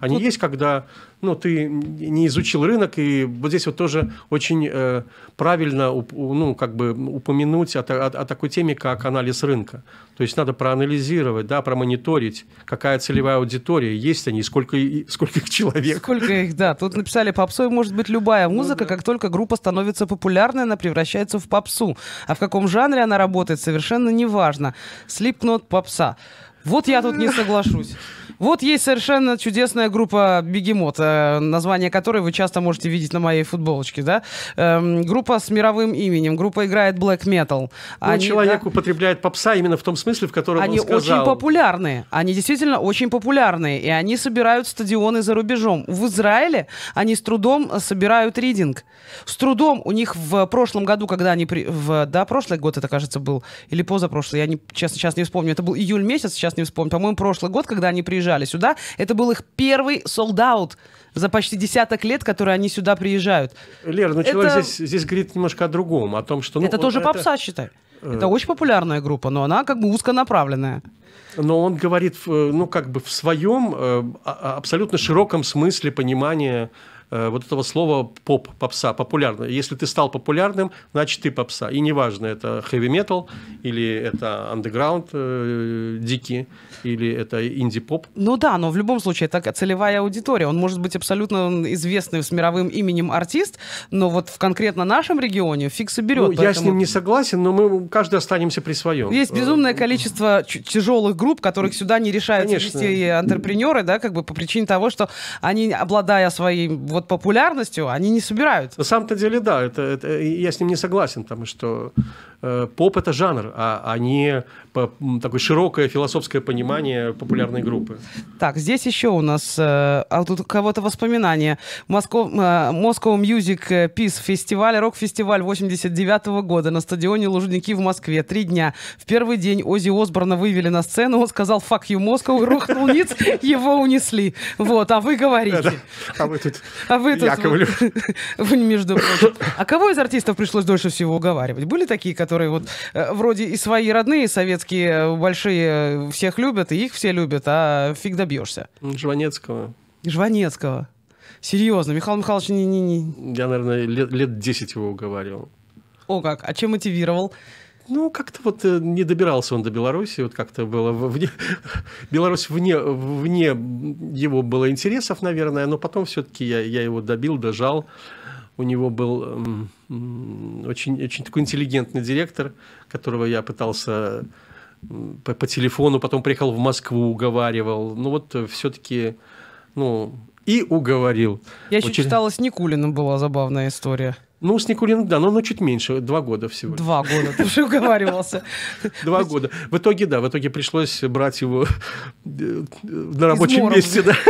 Они Тут... есть, когда ну, ты не изучил рынок, и вот здесь вот тоже очень э, правильно уп, ну, как бы упомянуть о, о, о такой теме, как анализ рынка. То есть надо проанализировать, да, промониторить, какая целевая аудитория, есть они, сколько, сколько их человек. Сколько их, да. Тут написали, попсой может быть любая ну музыка, ну, да. как только группа становится популярной, она превращается в попсу. А в каком жанре она работает, совершенно неважно. Слипкнот попса. Вот я тут не соглашусь. Вот есть совершенно чудесная группа «Бегемот», э, название которой вы часто можете видеть на моей футболочке, да? Эм, группа с мировым именем, группа играет black metal. Ну, они, ну, человек да, употребляет попса именно в том смысле, в котором они он сказал. Они очень популярные, они действительно очень популярные, и они собирают стадионы за рубежом. В Израиле они с трудом собирают ридинг. С трудом у них в прошлом году, когда они... При... В, да, прошлый год это, кажется, был, или позапрошлый, я не, честно сейчас не вспомню, это был июль месяц, сейчас не вспомню, по-моему, прошлый год, когда они приезжали приезжали сюда. Это был их первый солдат за почти десяток лет, которые они сюда приезжают. Лера, ну это... человек здесь, здесь говорит немножко о другом, о том, что... Ну, это тоже это... попса, считай. Э, это очень популярная группа, но она как бы узконаправленная. Но он говорит, э, ну, как бы в своем э, а, а, абсолютно широком смысле понимания Э, вот этого слова поп, попса, популярно. Если ты стал популярным, значит ты попса. И неважно, это хэви метал или это андеграунд э, дикий, или это инди-поп. Ну да, но в любом случае это целевая аудитория. Он может быть абсолютно известный с мировым именем артист, но вот в конкретно нашем регионе фикса берет. Ну, поэтому... Я с ним не согласен, но мы каждый останемся при своем. Есть безумное э, количество тяжелых групп, которых сюда не решают вести антрепренеры, да, как бы по причине того, что они, обладая своей вот популярностью они не собираются. На самом-то деле, да, это, это, я с ним не согласен, потому что Э, поп это жанр, а, а не такое широкое философское понимание популярной группы. Так, здесь еще у нас, э, а тут у кого-то воспоминания. Москов, э, Moscow Music фестиваль, рок-фестиваль 89 -го года на стадионе Лужники в Москве. Три дня. В первый день Ози Осборна вывели на сцену, он сказал «Fuck you, Moscow», рухнул ниц, его унесли. Вот, а вы говорите. А вы тут А вы тут, между прочим. А кого из артистов пришлось дольше всего уговаривать? Были такие, которые которые вот э, вроде и свои родные советские э, большие э, всех любят, и их все любят, а фиг добьешься. Жванецкого. Жванецкого. Серьезно, Михаил Михайлович не... не, не. Я, наверное, лет, лет 10 его уговаривал. О как, а чем мотивировал? Ну, как-то вот не добирался он до Беларуси, вот как-то было вне... Беларусь вне, вне его было интересов, наверное, но потом все-таки я, я его добил, дожал у него был эм, очень, очень такой интеллигентный директор, которого я пытался по, по телефону, потом приехал в Москву, уговаривал. Ну вот э, все-таки, ну, и уговорил. Я еще Очень... читала, с Никулиным была забавная история. Ну, с Никулиным, да, но оно чуть меньше, два года всего. Два года, ты уже уговаривался. Два года. В итоге, да, в итоге пришлось брать его э, на рабочем месте, да.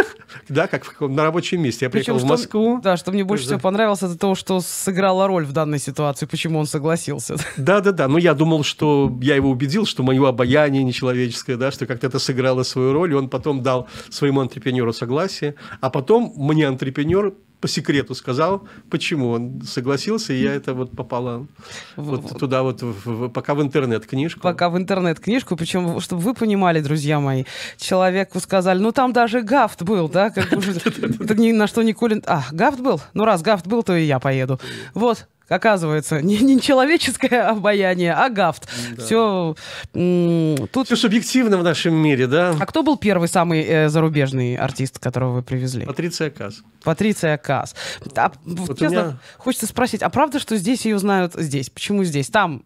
Да, как на рабочем месте. Я приехал в Москву. Да, что мне больше э, всего понравилось, это то, что сыграла роль в данной ситуации, почему он согласился. Да, да, да. Но ну, я думал, что я его убедил, что мое обаяние нечеловеческое, да, что как-то это сыграло свою роль, и он потом дал своему антрепренеру согласие. А потом мне антрепренер по секрету сказал, почему он согласился, и я это вот попала вот туда вот, в, пока в интернет-книжку. Пока в интернет-книжку, причем, чтобы вы понимали, друзья мои, человеку сказали, ну там даже гафт был, да, как уже, ни на что не кулин... А, гафт был? Ну раз гафт был, то и я поеду. Вот, Оказывается, не, не человеческое обаяние, а гафт. Да. Все тут... Все субъективно в нашем мире, да? А кто был первый самый э, зарубежный артист, которого вы привезли? Патриция Касс. Патриция Касс. А, вот честно, меня... хочется спросить, а правда, что здесь ее знают здесь? Почему здесь? Там,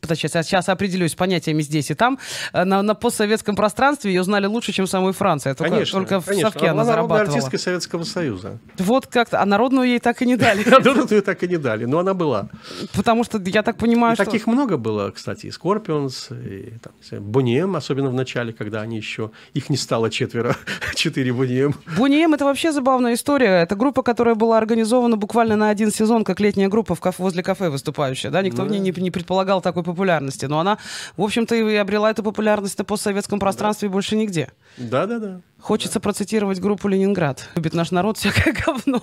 подожди, сейчас, сейчас определюсь с понятиями здесь и там. Э, на, на постсоветском пространстве ее знали лучше, чем самой Франции. А только, конечно, только конечно. в Совке она, она зарабатывала. артистка Советского Союза. Вот как-то. А народную ей так и не дали. Народную ей так и не дали. Но она была. Потому что, я так понимаю, и что... таких много было, кстати, и Скорпионс, и там, особенно в начале, когда они еще... Их не стало четверо, четыре Бонием. Бонием — это вообще забавная история. Это группа, которая была организована буквально на один сезон, как летняя группа в кафе, возле кафе выступающая. Да? Никто да. в ней не, не предполагал такой популярности. Но она, в общем-то, и обрела эту популярность на постсоветском пространстве да. больше нигде. Да-да-да. Хочется процитировать группу «Ленинград». Любит наш народ всякое говно.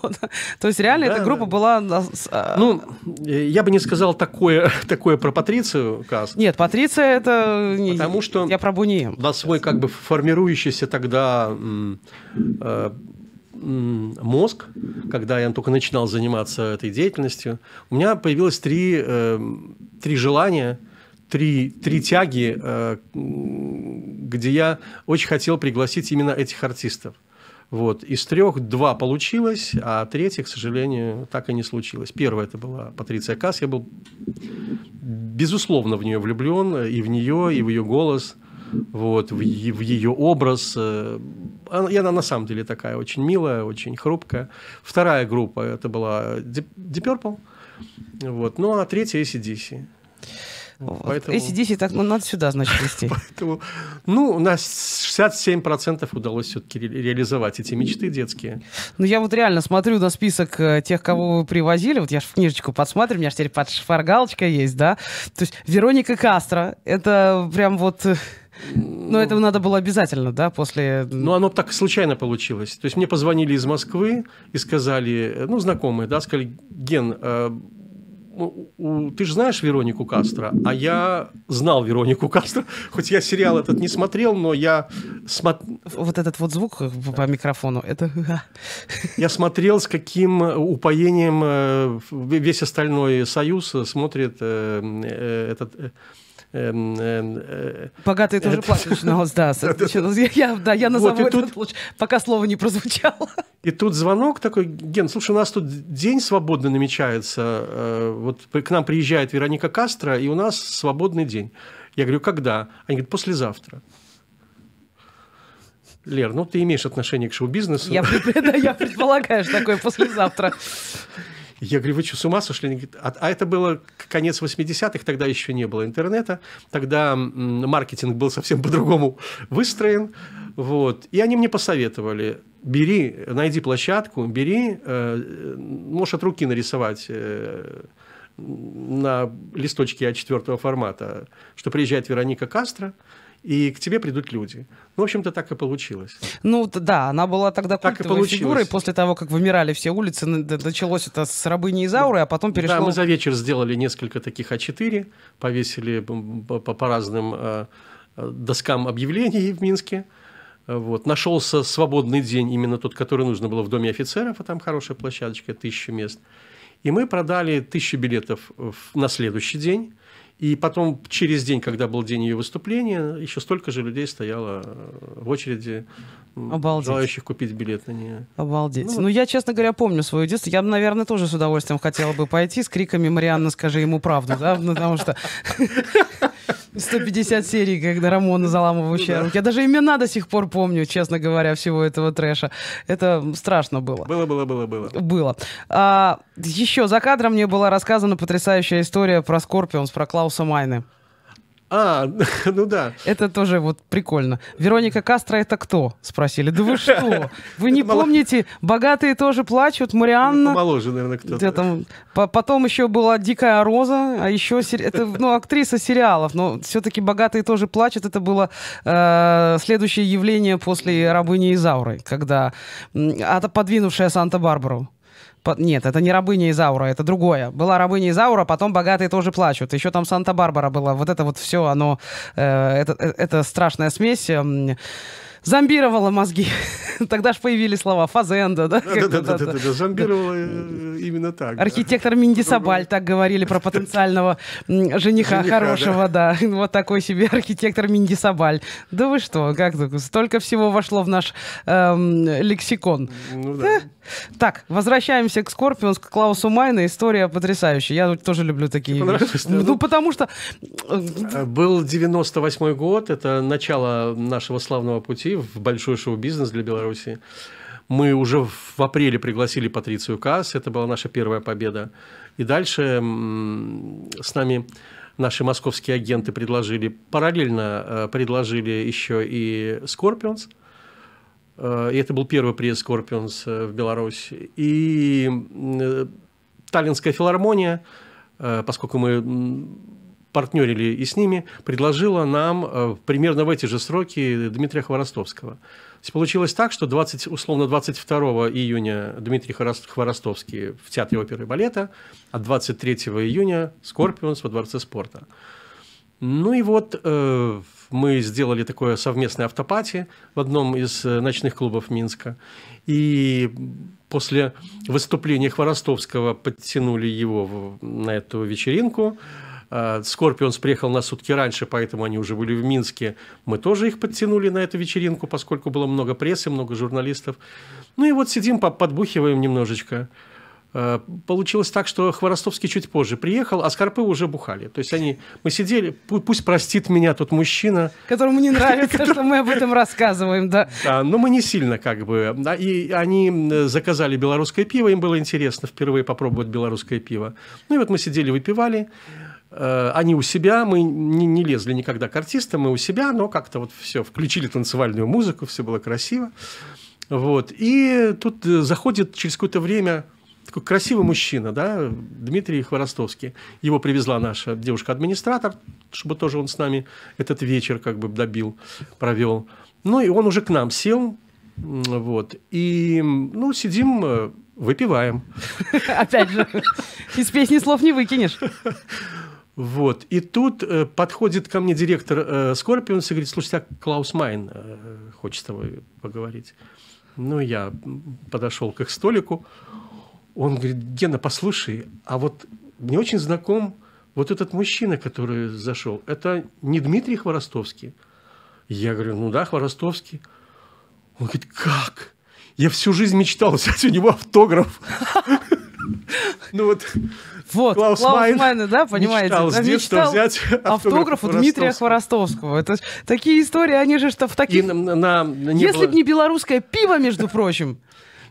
То есть реально да, эта группа да. была... А, ну, э, я бы не сказал такое, такое про Патрицию, Кас. Нет, Патриция это... Потому что... Я про Бунием. На свой как бы формирующийся тогда э, мозг, когда я только начинал заниматься этой деятельностью, у меня появилось три, э, три желания – три, три тяги, э, где я очень хотел пригласить именно этих артистов. Вот. Из трех два получилось, а третье, к сожалению, так и не случилось. Первая это была Патриция Касс. Я был, безусловно, в нее влюблен, и в нее, и в ее голос, вот, в, в ее образ. Э, она, и она на самом деле такая очень милая, очень хрупкая. Вторая группа это была Deep Purple. Вот. Ну, а третья ACDC. Поэтому... Вот. ACDC так, ну, надо сюда, значит, вести. Поэтому, ну, у нас 67% удалось все-таки ре- реализовать эти мечты детские. Ну, я вот реально смотрю на список э, тех, кого вы привозили. Вот я же в книжечку подсмотрю, у меня же теперь под шпаргалочка есть, да? То есть Вероника Кастро, это прям вот... Э, Но ну, этого надо было обязательно, да, после... Ну, оно так случайно получилось. То есть мне позвонили из Москвы и сказали, э, ну, знакомые, да, сказали, Ген, ты же знаешь Веронику Кастро, а я знал Веронику Кастро, хоть я сериал этот не смотрел, но я... Смо... Вот этот вот звук э, по микрофону, это... Я смотрел, с каким э, упоением э, весь остальной союз смотрит этот Эм, эм э, Богатые тоже э, плачут начиналось, да. Я, да, я назову этот тут... пока слово не прозвучало. И тут звонок такой, Ген, слушай, у нас тут день свободно намечается. Э, вот к нам приезжает Вероника Кастро, и у нас свободный день. Я говорю, когда? Они говорят, послезавтра. Лер, ну ты имеешь отношение к шоу-бизнесу. я предполагаю, что такое послезавтра. Я говорю, вы что, с ума сошли? Они говорят, а, а это было конец 80-х, тогда еще не было интернета, тогда маркетинг был совсем по-другому выстроен. Вот. И они мне посоветовали, бери, найди площадку, бери, э, можешь от руки нарисовать э, на листочке А4 формата, что приезжает Вероника Кастро, и к тебе придут люди. Ну, в общем-то, так и получилось. Ну, да, она была тогда так культовой и получилось. фигурой. После того, как вымирали все улицы, началось это с рабыни Изауры, а потом перешло... Да, мы за вечер сделали несколько таких А4, повесили по разным э, э, доскам объявлений в Минске. Вот. Нашелся свободный день, именно тот, который нужно было в Доме офицеров, а там хорошая площадочка, тысяча мест. И мы продали тысячу билетов на следующий день. И потом, через день, когда был день ее выступления, еще столько же людей стояло э, в очереди Обалдеть. желающих купить билет на нее. Обалдеть. Ну, ну, я, честно говоря, помню свое детство. Я бы, наверное, тоже с удовольствием хотела бы пойти с криками «Марианна, скажи ему правду», да, ну, потому что... 150 серий, когда Рамона заламывающая ну, руки. Я даже имена до сих пор помню, честно говоря, всего этого трэша. Это страшно было. Было, было, было, было. Было. А, еще за кадром мне была рассказана потрясающая история про Скорпионс, про Клауса Майны. А, ну да. Это тоже вот прикольно. Вероника Кастро это кто? Спросили. Да вы что? Вы не помните? Богатые тоже плачут. Марианна. Ну, помоложе, наверное, кто-то. Потом еще была Дикая Роза, а еще это, ну, актриса сериалов, но все-таки Богатые тоже плачут. Это было э, следующее явление после рабыни Изауры, когда а, подвинувшая Санта-Барбару. По... Нет, это не рабыня Изаура, это другое. Была рабыня Изаура, потом богатые тоже плачут. Еще там Санта-Барбара была. Вот это вот все, оно... Э, это, э, это страшная смесь. Эм, зомбировала мозги. Тогда же появились слова фазенда, да? Да-да-да, зомбировала э, именно так. Архитектор Минди Сабаль так говорили про потенциального жениха хорошего, да. Вот такой себе архитектор Минди Сабаль. Да вы что, как столько всего вошло в наш эм, лексикон. Ну да. Так, возвращаемся к Скорпионс, к Клаусу Майна. История потрясающая. Я тоже люблю такие Ну, потому что... Э, э, был 98-й год, это начало нашего славного пути в большой шоу-бизнес для Беларуси. Мы уже в апреле пригласили Патрицию Касс, это была наша первая победа. И дальше с нами наши московские агенты предложили, параллельно э, предложили еще и Скорпионс, э, И это был первый приезд Скорпионс э, в Беларусь. И Таллинская филармония, поскольку мы партнерили и с ними, предложила нам э, примерно в эти же сроки Дмитрия Хворостовского. получилось так, что 20, условно 22 июня Дмитрий Хворостовский в Театре оперы и балета, а 23 июня «Скорпионс» во Дворце спорта. Ну и вот э, мы сделали такое совместное автопати в одном из э, ночных клубов Минска. И после выступления Хворостовского подтянули его в, на эту вечеринку. А, Скорпионс приехал на сутки раньше, поэтому они уже были в Минске. Мы тоже их подтянули на эту вечеринку, поскольку было много прессы, много журналистов. Ну и вот сидим, подбухиваем немножечко. А, получилось так, что Хворостовский чуть позже приехал, а Скорпы уже бухали. То есть они, мы сидели, пусть простит меня тот мужчина. Которому не нравится, что мы об этом рассказываем, да. Да, но мы не сильно как бы. И они заказали белорусское пиво, им было интересно впервые попробовать белорусское пиво. Ну и вот мы сидели, выпивали. Э, они у себя, мы не, не лезли никогда к артистам, мы у себя, но как-то вот все, включили танцевальную музыку, все было красиво. Вот. И тут э, заходит через какое-то время такой красивый мужчина, да, Дмитрий Хворостовский. Его привезла наша девушка-администратор, чтобы тоже он с нами этот вечер как бы добил, провел. Ну, и он уже к нам сел, вот. И, ну, сидим, э, выпиваем. Опять же, из песни слов не выкинешь. Вот. И тут э, подходит ко мне директор э, Скорпионс и говорит, слушайте, а Клаус Майн э, хочет с тобой поговорить. Ну, я подошел к их столику. Он говорит, Гена, послушай, а вот мне очень знаком вот этот мужчина, который зашел. Это не Дмитрий Хворостовский? Я говорю, ну да, Хворостовский. Он говорит, как? Я всю жизнь мечтал взять у него автограф. Ну вот, вот, Клаус, Клаус Майна, да, понимаете? Мечтал, да, мечтал взять автограф у Дмитрия Хворостовского. Это такие истории, они же что в таких... И на, на, Если бы не белорусское пиво, между прочим,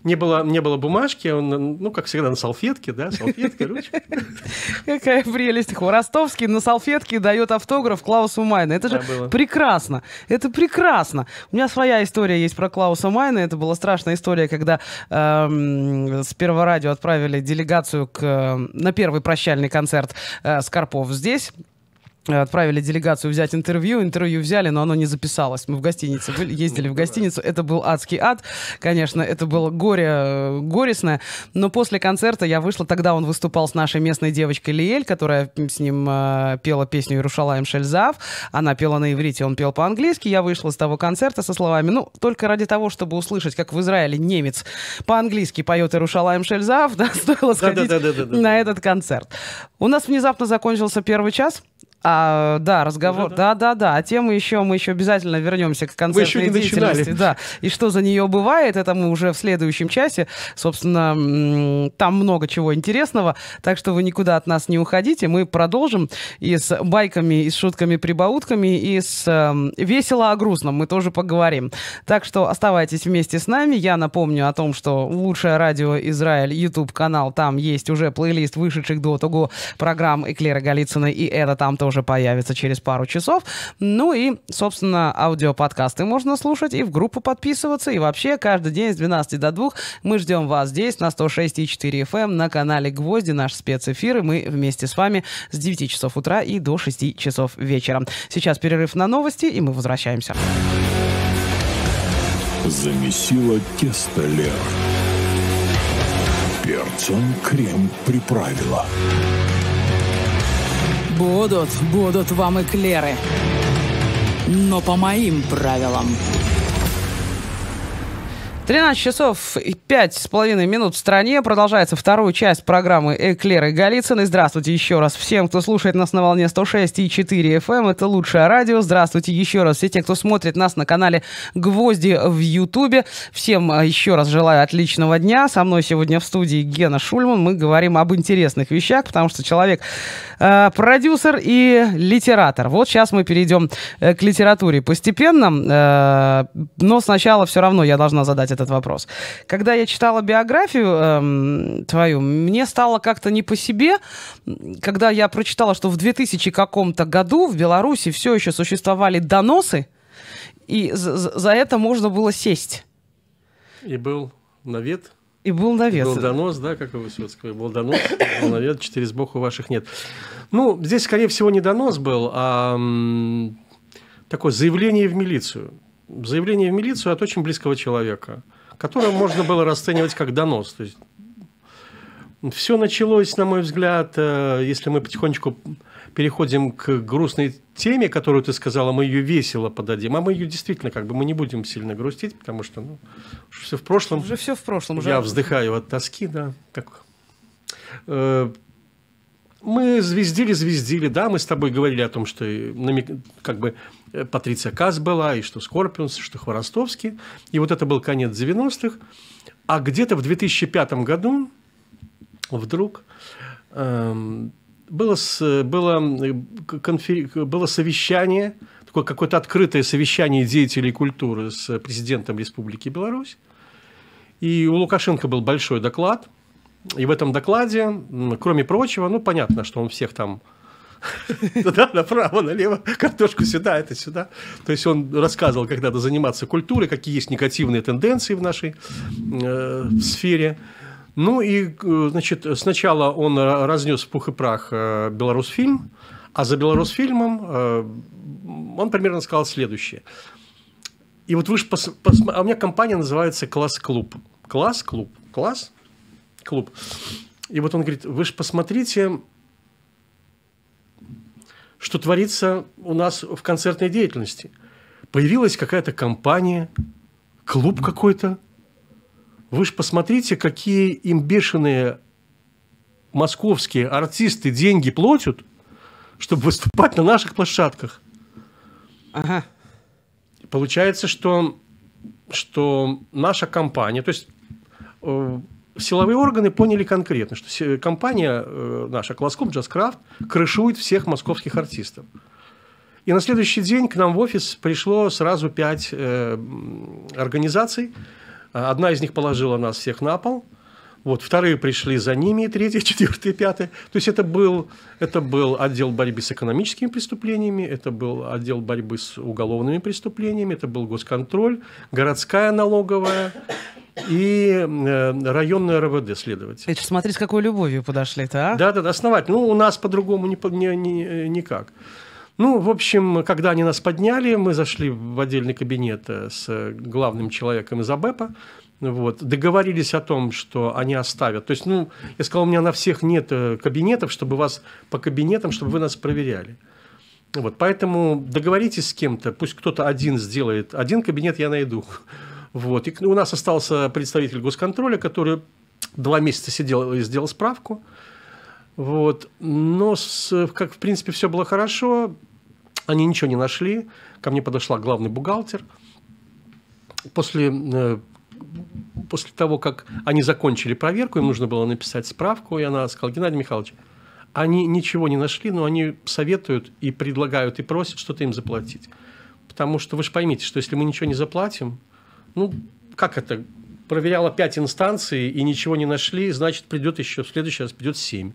не было, не было бумажки, он, ну, как всегда, на салфетке, да, салфетка, ручка. Какая прелесть. Хворостовский на салфетке дает автограф Клаусу Майна. Это же прекрасно. Это прекрасно. У меня своя история есть про Клауса Майна. Это была страшная история, когда эм, с Первого радио отправили делегацию э, на первый прощальный концерт э, Скорпов здесь, Э, отправили делегацию взять интервью. Интервью взяли, но оно не записалось. Мы в гостинице были, ездили в ну гостиницу. Это был адский ад. Конечно, это было горе, горестное. Но после концерта я вышла. Тогда он выступал с нашей местной девочкой Лиэль, которая с ним э, пела песню «Иерушалаем Шельзав». Она пела на иврите, он пел по-английски. Я вышла с того концерта со словами, ну, только ради того, чтобы услышать, как в Израиле немец по-английски поет «Иерушалаем Шельзав», да, стоило сходить на этот концерт. У нас внезапно закончился первый час. А, да, разговор. да, да, да. А тему еще мы еще обязательно вернемся к концертной еще не деятельности. Начинали. Да. И что за нее бывает, это мы уже в следующем часе. Собственно, там много чего интересного. Так что вы никуда от нас не уходите. Мы продолжим и с байками, и с шутками-прибаутками, и с э, весело о грустном мы тоже поговорим. Так что оставайтесь вместе с нами. Я напомню о том, что лучшее радио Израиль, YouTube канал, там есть уже плейлист вышедших до того программ Эклера Голицына, и это там тоже уже появится через пару часов. Ну и, собственно, аудиоподкасты можно слушать и в группу подписываться. И вообще каждый день с 12 до 2 мы ждем вас здесь на 106.4 FM эм, на канале «Гвозди», наш спецэфир. И мы вместе с вами с 9 часов утра и до 6 часов вечера. Сейчас перерыв на новости, и мы возвращаемся. Замесила тесто Лера. Перцем крем приправила. Будут, будут вам эклеры. Но по моим правилам. 13 часов и 5 с половиной минут в стране. Продолжается вторую часть программы Эклеры и здравствуйте еще раз всем, кто слушает нас на волне 106 и 4 FM. Эм. Это лучшее радио. Здравствуйте еще раз все те, кто смотрит нас на канале «Гвозди» в Ютубе. Всем э, еще раз желаю отличного дня. Со мной сегодня в студии Гена Шульман. Мы говорим об интересных вещах, потому что человек э, продюсер и литератор. Вот сейчас мы перейдем э, к литературе постепенно. Э, но сначала все равно я должна задать это этот вопрос. Когда я читала биографию эм, твою, мне стало как-то не по себе, когда я прочитала, что в 2000 каком-то году в Беларуси все еще существовали доносы, и за, за это можно было сесть. И был навет и был навес. Был донос, да, как у Высоцкого. Был донос, был навет, четыре сбоку ваших нет. Ну, здесь, скорее всего, не донос был, а такое заявление в милицию заявление в милицию от очень близкого человека, которое можно было расценивать как донос. То есть, все началось, на мой взгляд, э, если мы потихонечку переходим к грустной теме, которую ты сказала, мы ее весело подадим, а мы ее действительно как бы мы не будем сильно грустить, потому что ну, все в прошлом. Уже все в прошлом. Уже... Я вздыхаю от тоски, да. Так. Э, мы звездили, звездили, да, мы с тобой говорили о том, что как бы Патриция Касс была, и что Скорпионс, что Хворостовский. И вот это был конец 90-х. А где-то в 2005 году вдруг эм, было, с, было, э, конфер... было совещание, такое какое-то открытое совещание деятелей культуры с президентом Республики Беларусь. И у Лукашенко был большой доклад. И в этом докладе, кроме прочего, ну, понятно, что он всех там туда, направо, налево, картошку сюда, это сюда. То есть он рассказывал, как надо заниматься культурой, какие есть негативные тенденции в нашей э, сфере. Ну и, э, значит, сначала он разнес в пух и прах э, а за «Беларусьфильмом» э, он примерно сказал следующее. И вот вы же пос... Пос... А у меня компания называется «Класс-клуб». «Класс-клуб». «Класс-клуб». И вот он говорит, вы же посмотрите что творится у нас в концертной деятельности. Появилась какая-то компания, клуб какой-то. Вы же посмотрите, какие им бешеные московские артисты деньги платят, чтобы выступать на наших площадках. Ага. Получается, что, что наша компания, то есть э, силовые органы поняли конкретно, что компания э, наша Класском Джазкрафт крышует всех московских артистов. И на следующий день к нам в офис пришло сразу пять э, организаций. Одна из них положила нас всех на пол – вот, вторые пришли за ними, третьи, четвертые, пятые. То есть это был, это был отдел борьбы с экономическими преступлениями, это был отдел борьбы с уголовными преступлениями, это был госконтроль, городская налоговая и э, районная РВД, следователь. Эти, смотри, с какой любовью подошли-то, а? Да-да-да, основатель. Ну, у нас по-другому не, не, не, никак. Ну, в общем, когда они нас подняли, мы зашли в отдельный кабинет э, с главным человеком из АБЭПа, вот. Договорились о том, что они оставят. То есть, ну, я сказал, у меня на всех нет э, кабинетов, чтобы вас по кабинетам, чтобы вы нас проверяли. Вот, поэтому договоритесь с кем-то, пусть кто-то один сделает. Один кабинет я найду. Вот. И у нас остался представитель госконтроля, который два месяца сидел и сделал справку. Вот. Но, с, как, в принципе, все было хорошо. Они ничего не нашли. Ко мне подошла главный бухгалтер. После э, после того, как они закончили проверку, им нужно было написать справку, и она сказала, Геннадий Михайлович, они ничего не нашли, но они советуют и предлагают, и просят что-то им заплатить. Потому что вы же поймите, что если мы ничего не заплатим, ну, как это, проверяла пять инстанций и ничего не нашли, значит, придет еще, в следующий раз придет семь.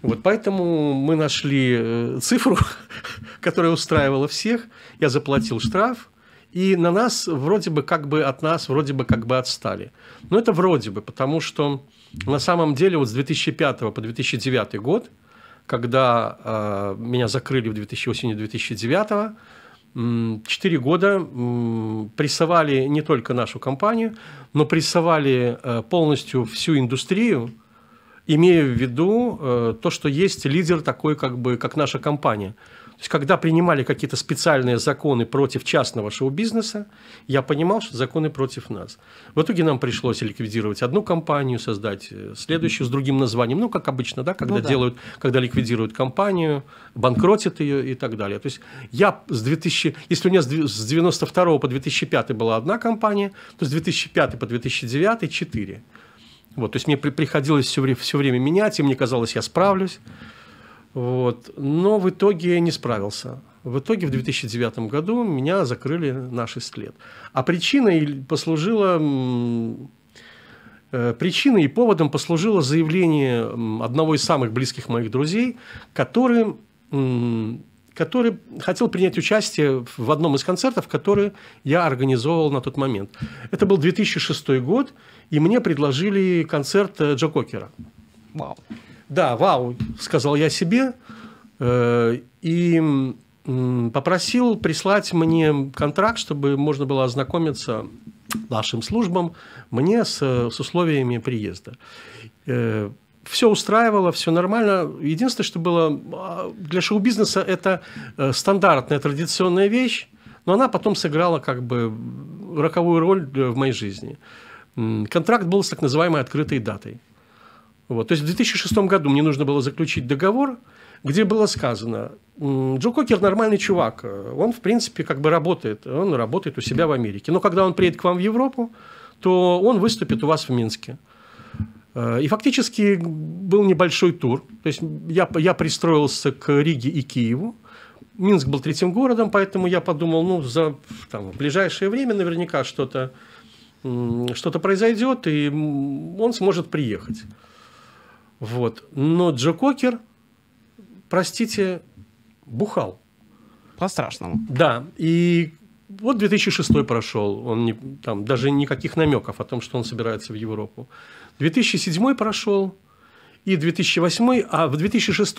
Вот поэтому мы нашли э, цифру, которая устраивала всех. Я заплатил штраф, и на нас вроде бы как бы от нас вроде бы как бы отстали. Но это вроде бы, потому что на самом деле вот с 2005 по 2009 год, когда э, меня закрыли в 2008-2009, четыре года прессовали не только нашу компанию, но прессовали э, полностью всю индустрию, имея в виду э, то, что есть лидер такой, как, бы, как наша компания – то есть, когда принимали какие-то специальные законы против частного шоу-бизнеса, я понимал, что законы против нас. В итоге нам пришлось ликвидировать одну компанию, создать э, следующую с другим названием. Ну, как обычно, да, когда ну, да. делают, когда ликвидируют компанию, банкротят ее и так далее. То есть, я с 2000, если у меня с 92 по 2005 была одна компания, то с 2005 по 2009 – четыре. Вот, то есть, мне приходилось все время, все время менять, и мне казалось, я справлюсь. Вот. Но в итоге не справился. В итоге в 2009 году меня закрыли на 6 лет. А причиной послужила э, причиной и поводом послужило заявление одного из самых близких моих друзей, который, который хотел принять участие в одном из концертов, который я организовал на тот момент. Это был 2006 год, и мне предложили концерт э, Джо Кокера. Вау. Wow. Да, вау, сказал я себе. Э, и попросил прислать мне контракт, чтобы можно было ознакомиться нашим службам, мне с, с условиями приезда. Э, все устраивало, все нормально. Единственное, что было а, для шоу-бизнеса, это э, стандартная традиционная вещь, но она потом сыграла как бы роковую роль в моей жизни. Контракт был с так называемой открытой датой. Вот. То есть в 2006 году мне нужно было заключить договор, где было сказано, Джо Кокер нормальный чувак, он, в принципе, как бы работает, он работает у себя в Америке. Но когда он приедет к вам в Европу, то он выступит у вас в Минске. Э, и фактически был небольшой тур. То есть я, я пристроился к Риге и Киеву. Минск был третьим городом, поэтому я подумал, ну, за там, в ближайшее время наверняка что-то что произойдет, и он сможет приехать. Вот. Но Джо Кокер, простите, бухал. По-страшному. Да. И вот 2006 прошел, он не, там даже никаких намеков о том, что он собирается в Европу. 2007 прошел и 2008, а в 2006,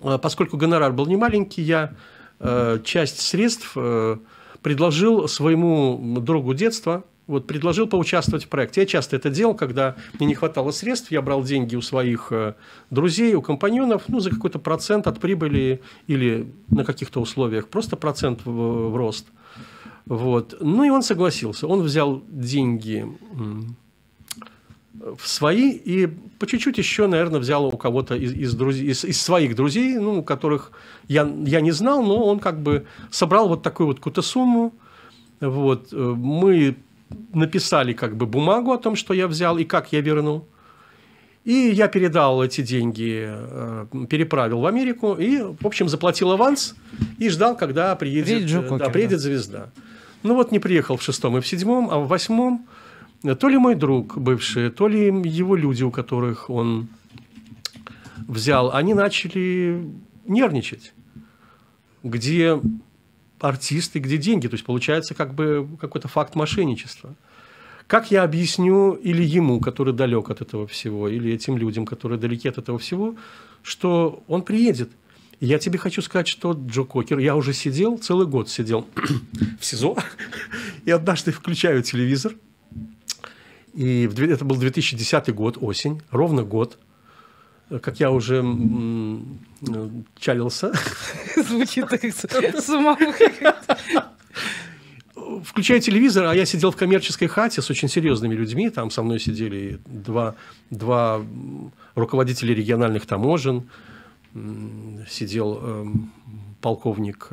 э, поскольку гонорар был немаленький, я э, часть средств э, предложил своему другу детства, вот предложил поучаствовать в проекте. Я часто это делал, когда мне не хватало средств, я брал деньги у своих э, друзей, у компаньонов, ну, за какой-то процент от прибыли или на каких-то условиях, просто процент в, в рост. Вот. Ну, и он согласился. Он взял деньги в свои и по чуть-чуть еще, наверное, взял у кого-то из, из, друзей, из, из своих друзей, ну, которых я, я не знал, но он как бы собрал вот такую вот какую-то сумму. Вот. Э, мы написали как бы бумагу о том, что я взял и как я верну. И я передал эти деньги, э, переправил в Америку и, в общем, заплатил аванс и ждал, когда приедет, приедет, э, Джо Кокер, да, приедет да. звезда. Ну вот не приехал в шестом и в седьмом, а в восьмом э, то ли мой друг бывший, то ли его люди, у которых он взял, они начали нервничать, где артисты, где деньги. То есть получается как бы какой-то факт мошенничества. Как я объясню или ему, который далек от этого всего, или этим людям, которые далеки от этого всего, что он приедет? Я тебе хочу сказать, что Джо Кокер, я уже сидел, целый год сидел в СИЗО, и однажды включаю телевизор, и это был 2010 год, осень, ровно год – как я уже чалился. Звучит так с телевизор, а я сидел в коммерческой хате с очень серьезными людьми. Там со мной сидели два, два руководителя региональных таможен. Сидел эм, э, полковник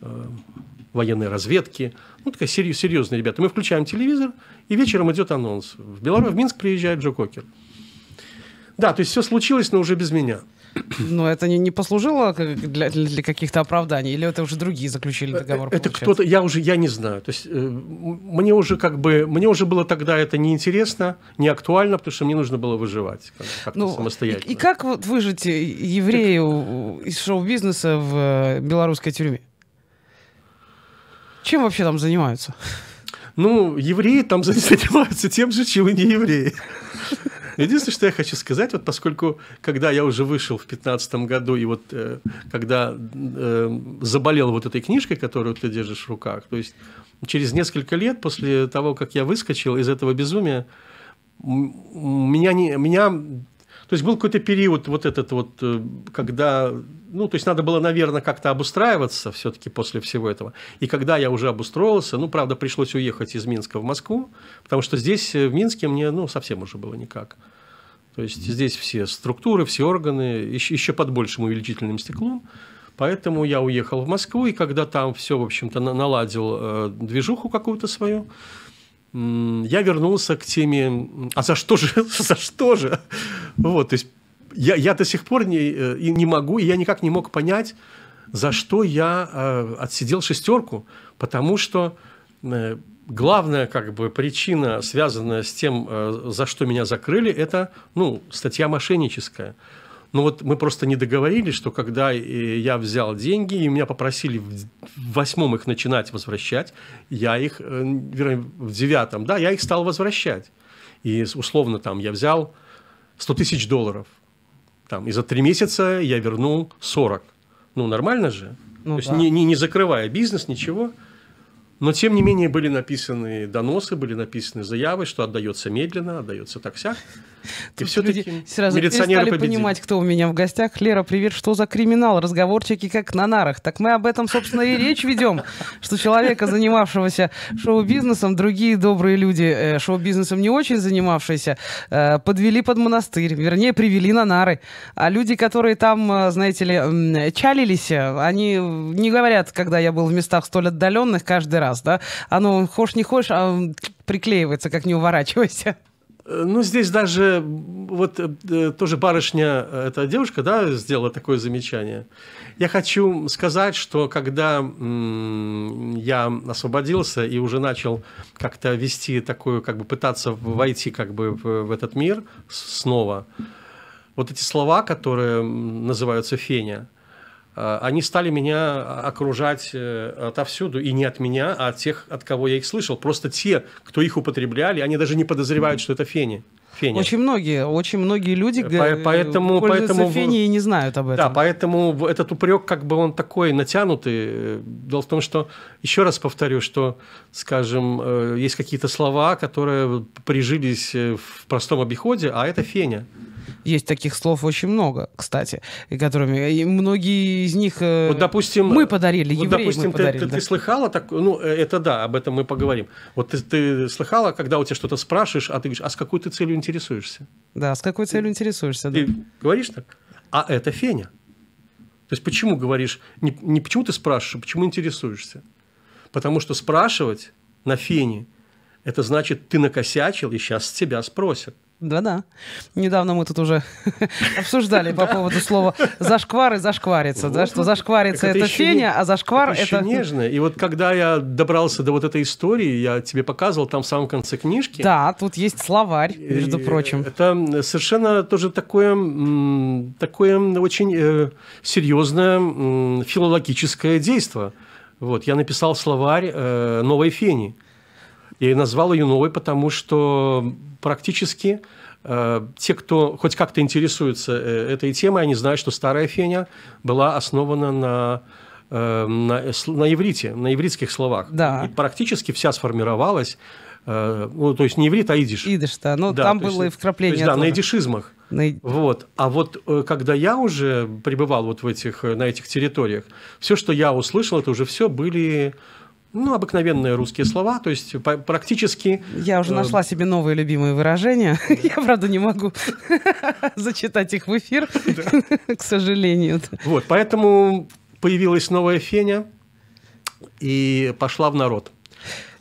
э, военной разведки. Ну, такая серьезные ребята. Мы включаем телевизор, и вечером идет анонс. В, Беларусь, в Минск приезжает Джо Кокер. Да, то есть все случилось, но уже без меня. Но это не, не послужило для, для каких-то оправданий, или это уже другие заключили э, договор? Э, это кто-то, я уже, я не знаю. То есть э, мне уже как бы, мне уже было тогда это неинтересно, не актуально, потому что мне нужно было выживать как-то ну, самостоятельно. И, и как вот выжить еврею так... из шоу-бизнеса в э, белорусской тюрьме? Чем вообще там занимаются? Ну, евреи там занимаются тем же, чем и не евреи. Единственное, что я хочу сказать, вот поскольку, когда я уже вышел в 2015 году, и вот э, когда э, заболел вот этой книжкой, которую ты держишь в руках, то есть через несколько лет после того, как я выскочил из этого безумия, меня, не, меня то есть был какой-то период вот этот вот, э, когда, ну, то есть надо было, наверное, как-то обустраиваться все-таки после всего этого. И когда я уже обустроился, ну, правда, пришлось уехать из Минска в Москву, потому что здесь, э, в Минске, мне, ну, совсем уже было никак. То есть здесь все структуры, все органы, еще, еще под большим увеличительным стеклом. Поэтому я уехал в Москву, и когда там все, в общем-то, наладил э, движуху какую-то свою, я вернулся к теме, а за что же, за что же? Вот, то есть я, я до сих пор не, э, не могу, и я никак не мог понять, за что я э, отсидел шестерку, потому что э, главная как бы причина, связанная с тем, э, за что меня закрыли, это ну, статья мошенническая. Ну вот мы просто не договорились, что когда э, я взял деньги, и меня попросили в восьмом их начинать возвращать, я их, э, вернее, в девятом, да, я их стал возвращать. И условно там я взял 100 тысяч долларов. Там, и за три месяца я вернул 40. Ну, нормально же. Ну, То да. есть не, не, не закрывая бизнес, ничего. Но, тем не менее, были написаны доносы, были написаны заявы, что отдается медленно, отдается так-сяк. И все-таки сразу перестали понимать, кто у меня в гостях. Лера, привет, что за криминал? Разговорчики как на нарах. Так мы об этом, собственно, и речь ведем, что человека, занимавшегося шоу-бизнесом, другие добрые люди, э, шоу-бизнесом не очень занимавшиеся, э, подвели под монастырь, вернее, привели на нары. А люди, которые там, э, знаете ли, чалились, они не говорят, когда я был в местах столь отдаленных каждый раз, да, оно, хочешь не хочешь, а приклеивается, как не уворачивайся. Э, ну, здесь даже вот э, э, тоже барышня, эта девушка, да, сделала такое замечание. Я хочу сказать, что когда я освободился и уже начал как-то вести такую, как бы пытаться войти как бы в этот мир снова, вот эти слова, которые называются «феня», а, они стали меня а, окружать э, отовсюду, и не от меня, а от тех, от кого я их слышал. Просто те, кто их употребляли, они даже не подозревают, что это фени феня. Очень многие, очень многие люди По э, поэтому, поэтому феней и не знают об этом. Да, поэтому этот упрек, как бы он такой натянутый. Дело в том, что, еще раз повторю, что, скажем, э, есть какие-то слова, которые прижились э, в простом обиходе, а это феня. Есть таких слов очень много, кстати, которыми и многие из них вот, допустим, мы подарили, вот, допустим, мы ты, подарили. Ты, да. ты слыхала так, ну это да, об этом мы поговорим. Вот ты, ты слыхала, когда у тебя что-то спрашиваешь, а ты говоришь, а с какой ты целью интересуешься. Да, с какой целью интересуешься. Ты да. говоришь так? А это Феня. То есть почему говоришь, не, не почему ты спрашиваешь, а почему интересуешься? Потому что спрашивать на Фене, это значит, ты накосячил, и сейчас тебя спросят. Да-да. Недавно мы тут уже обсуждали по поводу слова «зашквар» и «зашквариться». Да, что «зашквариться» — это Феня, а «зашквар» — это... нежно. И вот когда я добрался до вот этой истории, я тебе показывал там в самом конце книжки. Да, тут есть словарь, между прочим. Это совершенно тоже такое, такое очень э, серьезное филологическое действие. Вот, я написал словарь э, «Новой фени». И назвал ее новой, потому что практически э, те, кто хоть как-то интересуется э, этой темой, они знают, что старая Феня была основана на э, на, на иврите, на ивритских словах. Да. И практически вся сформировалась, ну, то есть не иврит, а идиш. Идиш, да, Но ну, да, там было и вкрапление. Есть, да, на идишизмах. На... Вот. А вот когда я уже пребывал вот в этих, на этих территориях, все, что я услышал, это уже все были ну, обыкновенные русские слова, то есть практически... Я уже э, нашла себе новые любимые выражения. Я, правда, не могу зачитать их в эфир, к сожалению. Вот, поэтому появилась новая феня и пошла в народ.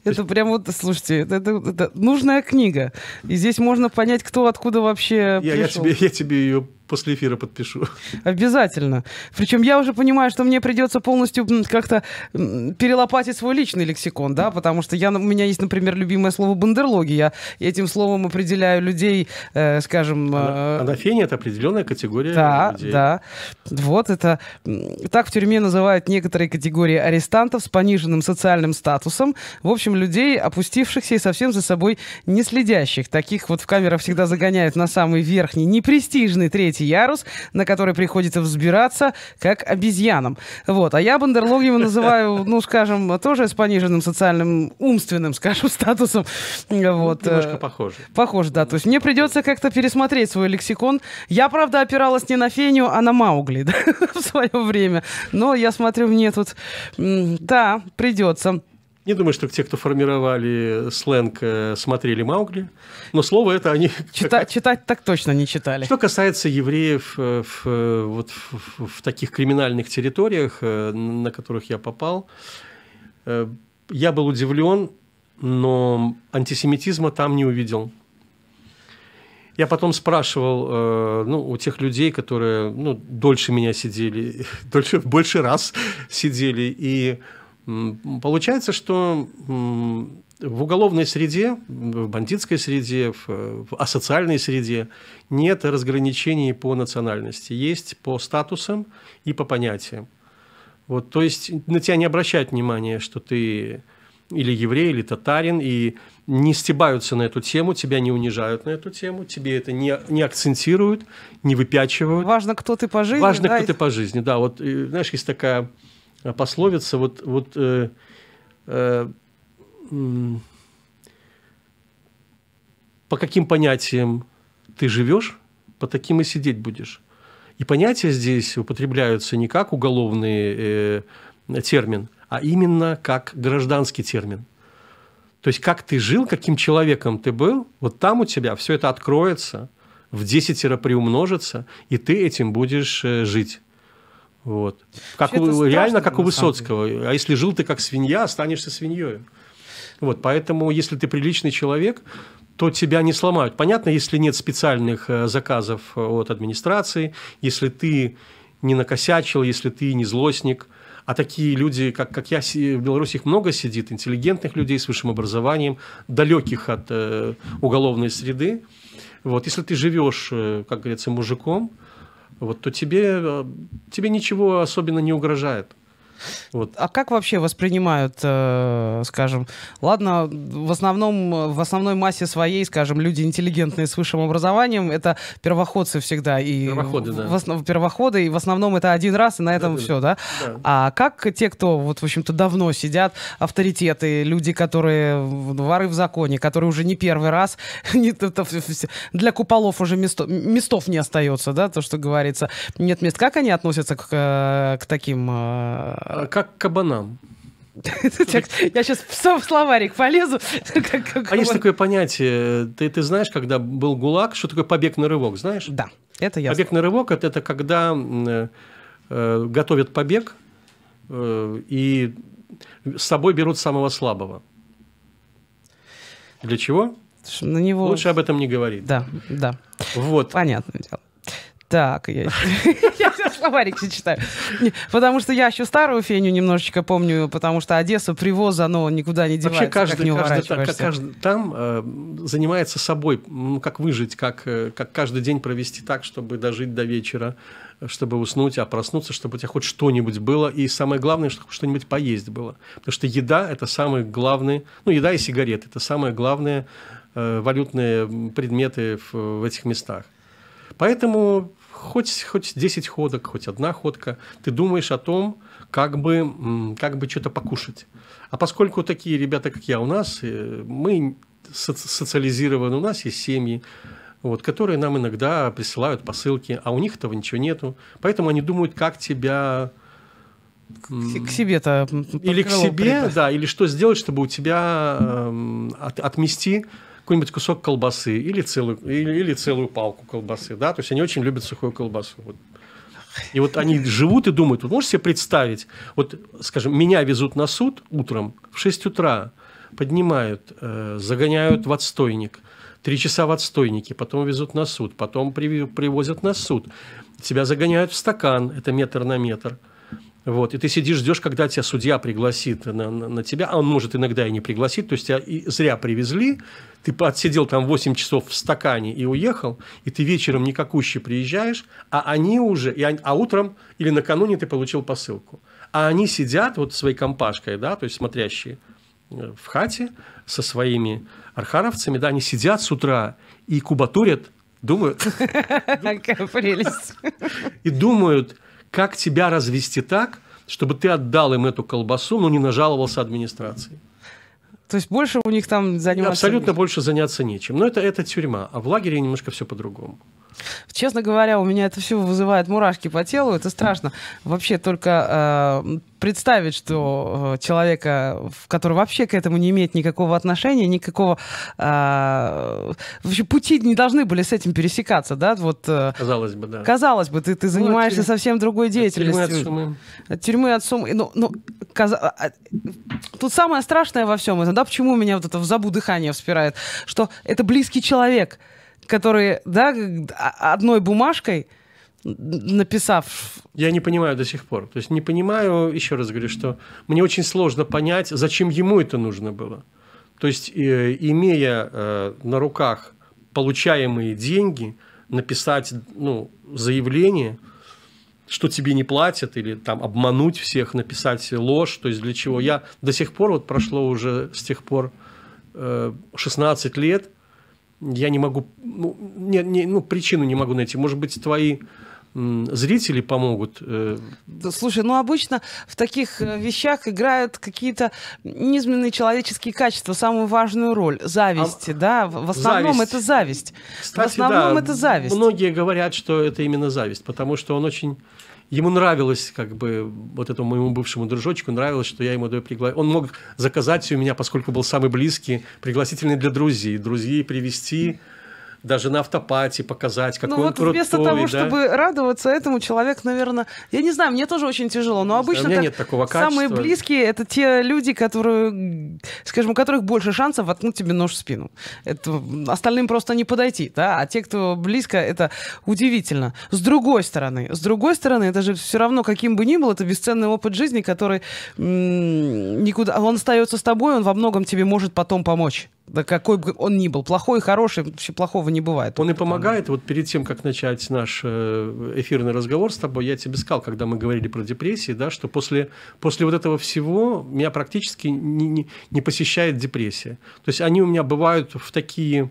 Это прям вот, слушайте, это, это, это нужная книга. И здесь можно понять, кто откуда вообще я, пришел. Я тебе, я тебе ее после эфира подпишу. Обязательно. Причем я уже понимаю, что мне придется полностью как-то перелопатить свой личный лексикон, да, потому что я, у меня есть, например, любимое слово бандерлоги. Я этим словом определяю людей, э, скажем... Э... Анафения — это определенная категория да, людей. Да, да. Вот это... Так в тюрьме называют некоторые категории арестантов с пониженным социальным статусом. В общем, людей, опустившихся и совсем за собой не следящих. Таких вот в камерах всегда загоняют на самый верхний, непрестижный третий третий ярус, на который приходится взбираться, как обезьянам. Вот. А я Бандерлогова называю, ну, скажем, тоже с пониженным социальным, умственным, скажем, статусом. Вот. Э, Немножко похоже. Похоже, да. То есть мне придется как-то пересмотреть свой лексикон. Я, правда, опиралась не на Феню, а на Маугли да, в свое время. Но я смотрю, мне тут... Да, придется. Не думаю, что те, кто формировали сленг, э, смотрели Маугли, но слово это они... Чита- читать так точно не читали. Что касается евреев э, в, э, вот, в, в таких криминальных территориях, на которых я попал, я был удивлен, но антисемитизма там не увидел. Я потом спрашивал ну, у тех людей, которые ну, дольше меня сидели, дольше, больше раз сидели, и Получается, что в уголовной среде, в бандитской среде, в асоциальной среде нет разграничений по национальности, есть по статусам и по понятиям. Вот, то есть на тебя не обращают внимания, что ты или еврей, или татарин, и не стебаются на эту тему, тебя не унижают на эту тему, тебе это не, не акцентируют, не выпячивают. Важно, кто ты по жизни. Важно, да? кто ты по жизни, да. Вот, знаешь, есть такая Э, пословица, вот, вот э, э, по каким понятиям ты живешь, по таким и сидеть будешь. И понятия здесь употребляются не как уголовный э, термин, а именно как гражданский термин. То есть как ты жил, каким человеком ты был, вот там у тебя все это откроется, в десятеро приумножится, и ты этим будешь э, жить. Вот. Как у, страшно, реально, как у Высоцкого. Деле. А если жил ты как свинья, останешься свиньей. Вот, поэтому, если ты приличный человек, то тебя не сломают. Понятно, если нет специальных э, заказов э, от администрации, если ты не накосячил, если ты не злостник. А такие люди, как, как я, в Беларуси их много сидит, интеллигентных людей с высшим образованием, далеких от э, уголовной среды. Вот, если ты живешь, э, как говорится, мужиком, вот, то тебе, э, тебе ничего особенно не угрожает. Вот. А как вообще воспринимают, э, скажем, ладно, в основном, в основной массе своей, скажем, люди интеллигентные с высшим образованием, это первоходцы всегда. И первоходы, да. В основ... Первоходы, и в основном это один раз, и на этом да, все, да? да? А как те, кто, вот, в общем-то, давно сидят, авторитеты, люди, которые воры в законе, которые уже не первый раз, для куполов уже место... местов не остается, да, то, что говорится, нет мест. Как они относятся к, э, к таким э, а, как кабанам. Я сейчас в словарик полезу. А есть такое понятие, ты, ты знаешь, когда был ГУЛАГ, что такое побег на рывок, знаешь? Да, это я Побег на рывок – это когда э, э, готовят побег э, и с собой берут самого слабого. Для чего? На него... Лучше об этом не говорить. Да, да. Вот. Понятное дело. Так, я... словарики читаю. Потому что я еще старую Феню немножечко помню, потому что Одесса, привоза, но никуда не девается, Вообще каждый, как не каждый, каждый там э, занимается собой, ну, как выжить, как, э, как каждый день провести так, чтобы дожить до вечера чтобы уснуть, а проснуться, чтобы у тебя хоть что-нибудь было. И самое главное, чтобы что-нибудь поесть было. Потому что еда – это самый главный... Ну, еда и сигареты – это самые главные э, валютные предметы в, в этих местах. Поэтому хоть, хоть 10 ходок, хоть одна ходка, ты думаешь о том, как бы, как бы что-то покушать. А поскольку такие ребята, как я, у нас, э, мы социализированы, у нас есть семьи, вот, которые нам иногда присылают посылки, а у них этого ничего нету. Поэтому они думают, как тебя... К себе-то... Или к себе, прибыль. да, или что сделать, чтобы у тебя э, от, отмести какой-нибудь кусок колбасы или целую, или, или целую палку колбасы. Да? То есть они очень любят сухую колбасу. Вот. И вот они живут и думают, вы можете себе представить, вот, скажем, меня везут на суд утром в 6 утра, поднимают, э, загоняют в отстойник, три часа в отстойнике, потом везут на суд, потом привозят на суд, тебя загоняют в стакан, это метр на метр – вот, и ты сидишь, ждешь, когда тебя судья пригласит на, на, на тебя, а он может иногда и не пригласить, то есть тебя и зря привезли, ты отсидел там 8 часов в стакане и уехал, и ты вечером никакущий приезжаешь, а они уже, и, а утром или накануне ты получил посылку. А они сидят вот своей компашкой, да, то есть смотрящие э, в хате со своими архаровцами, да, они сидят с утра и кубатурят, думают. Какая прелесть. И думают, как тебя развести так, чтобы ты отдал им эту колбасу, но не нажаловался администрации. То есть больше у них там заниматься... Абсолютно больше заняться нечем. Но это, это тюрьма. А в лагере немножко все по-другому. Честно говоря, у меня это все вызывает мурашки по телу, это страшно. Вообще только э, представить, что э, человека, который вообще к этому не имеет никакого отношения, никакого... Э, вообще пути не должны были с этим пересекаться, да? Вот, э, казалось бы, да. Казалось бы, ты, ты ну, занимаешься ну, тюрь... совсем другой деятельностью. От тюрьмы от сумы. От тюрьмы от сумы. Ну, ну, каз... А, а, тут самое страшное во всем это, да, почему меня вот это в забу дыхание вспирает, что это близкий человек, которые, да, а, одной бумажкой написав... Я не понимаю до сих пор. То есть не понимаю, еще раз говорю, что мне очень сложно понять, зачем ему это нужно было. То есть, э, имея э, на руках получаемые деньги, написать ну, заявление, что тебе не платят, или там обмануть всех, написать ложь, то есть для чего. Я до сих пор, вот прошло уже с тех пор 16 э, лет, я не могу, ну, не, не, ну, причину не могу найти. Может быть, твои зрители помогут. Э, слушай, ну обычно в таких э, вещах играют какие-то низменные человеческие качества самую важную роль. Зависть, а, да? В основном зависть. это зависть. Кстати, в основном да, это зависть. Многие говорят, что это именно зависть, потому что он очень ему нравилось, как бы, вот этому моему бывшему дружочку нравилось, что я ему даю пригласить. Он мог заказать у меня, поскольку был самый близкий, пригласительный для друзей. Друзей привести даже на автопате показать, какой ну, он крутой. Вместо того, да? чтобы радоваться этому, человек, наверное, я не знаю, мне тоже очень тяжело, но обычно так, нет такого качества. самые близкие это те люди, которые, скажем, у которых больше шансов воткнуть тебе нож в спину. Это, остальным просто не подойти, да, а те, кто близко, это удивительно. С другой стороны, с другой стороны, это же все равно, каким бы ни был, это бесценный опыт жизни, который никуда, он остается с тобой, он во многом тебе может потом помочь. Да какой бы он ни был, плохой, хороший, вообще плохого не бывает. Он и помогает. Вот перед тем, как начать наш э, эфирный разговор с тобой, я тебе сказал, когда мы говорили про депрессии, да, что после, после вот этого всего меня практически не, не, не посещает депрессия. То есть они у меня бывают в такие,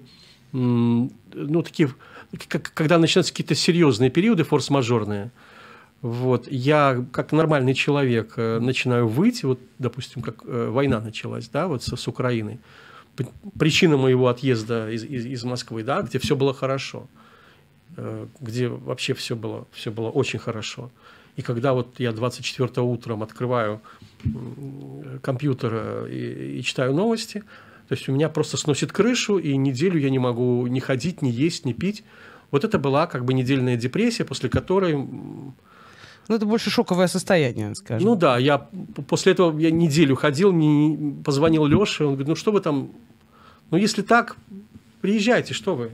ну, такие, как, когда начинаются какие-то серьезные периоды, форс-мажорные, вот, я как нормальный человек э, начинаю выйти, вот, допустим, как э, война началась, да, вот с, с Украиной, причина моего отъезда из, из, из Москвы, да, где все было хорошо, э, где вообще все было, все было очень хорошо. И когда вот я 24 утром открываю компьютер э, и, и читаю новости, то есть у меня просто сносит крышу, и неделю я не могу ни ходить, ни есть, ни пить. Вот это была как бы недельная депрессия, после которой ну, это больше шоковое состояние, скажем. Ну да, я после этого я неделю ходил, мне позвонил Леша, он говорит, ну что вы там, ну если так, приезжайте, что вы.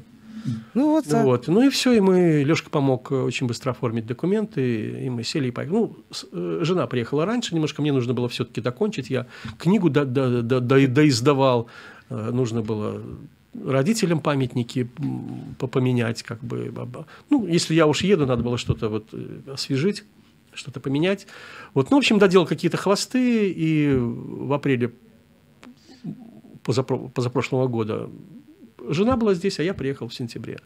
Ну вот, так. вот. Ну и все, и мы, Лешка помог э, очень быстро оформить документы, и мы сели и поехали. Ну, э, жена приехала раньше немножко, мне нужно было все-таки закончить я книгу до, до, до, до, доиздавал, э, нужно было родителям памятники поменять, как бы. Ну, если я уж еду, надо было что-то вот освежить что-то поменять. Вот, ну, в общем, доделал какие-то хвосты, и в апреле позапро- позапрошлого года жена была здесь, а я приехал в сентябре.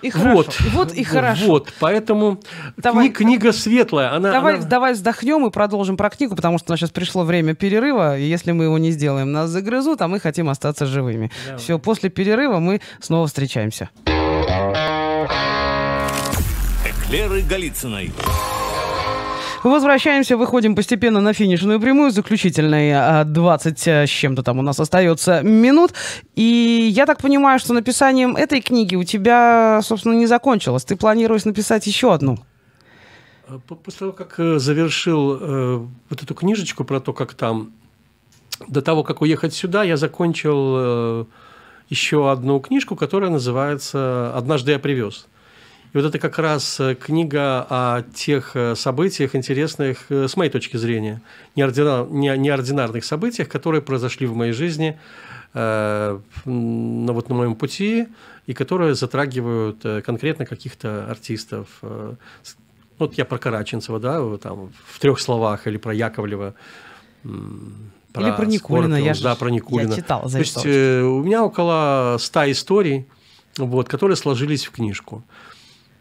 И вот, хорошо. вот и хорошо. Вот, поэтому давай, кни- книга светлая. Она, давай, она... давай вздохнем и продолжим про книгу, потому что у нас сейчас пришло время перерыва, и если мы его не сделаем, нас загрызут, а мы хотим остаться живыми. Давай. Все, после перерыва мы снова встречаемся. Эклеры Голицыной. Возвращаемся, выходим постепенно на финишную прямую. Заключительные 20 а, э, с чем-то там у нас остается минут. И я так понимаю, что написанием этой книги у тебя, собственно, не закончилось. Ты планируешь написать еще одну? Э, после того, как э, завершил вот эту книжечку про то, как там, до того, как уехать сюда, я закончил еще одну книжку, которая называется «Однажды я привез». И вот это как раз э, книга о тех э, событиях интересных, э, с моей точки зрения, неординарных событиях, которые произошли в моей жизни, на, вот на моем пути, и которые затрагивают конкретно каких-то артистов. Вот я про Караченцева, да, там в трех словах, или про Яковлева. Про или про Никулина, Скорпион, я да, про Никулина. Я читал за То есть э, у меня около ста историй, вот, которые сложились в книжку.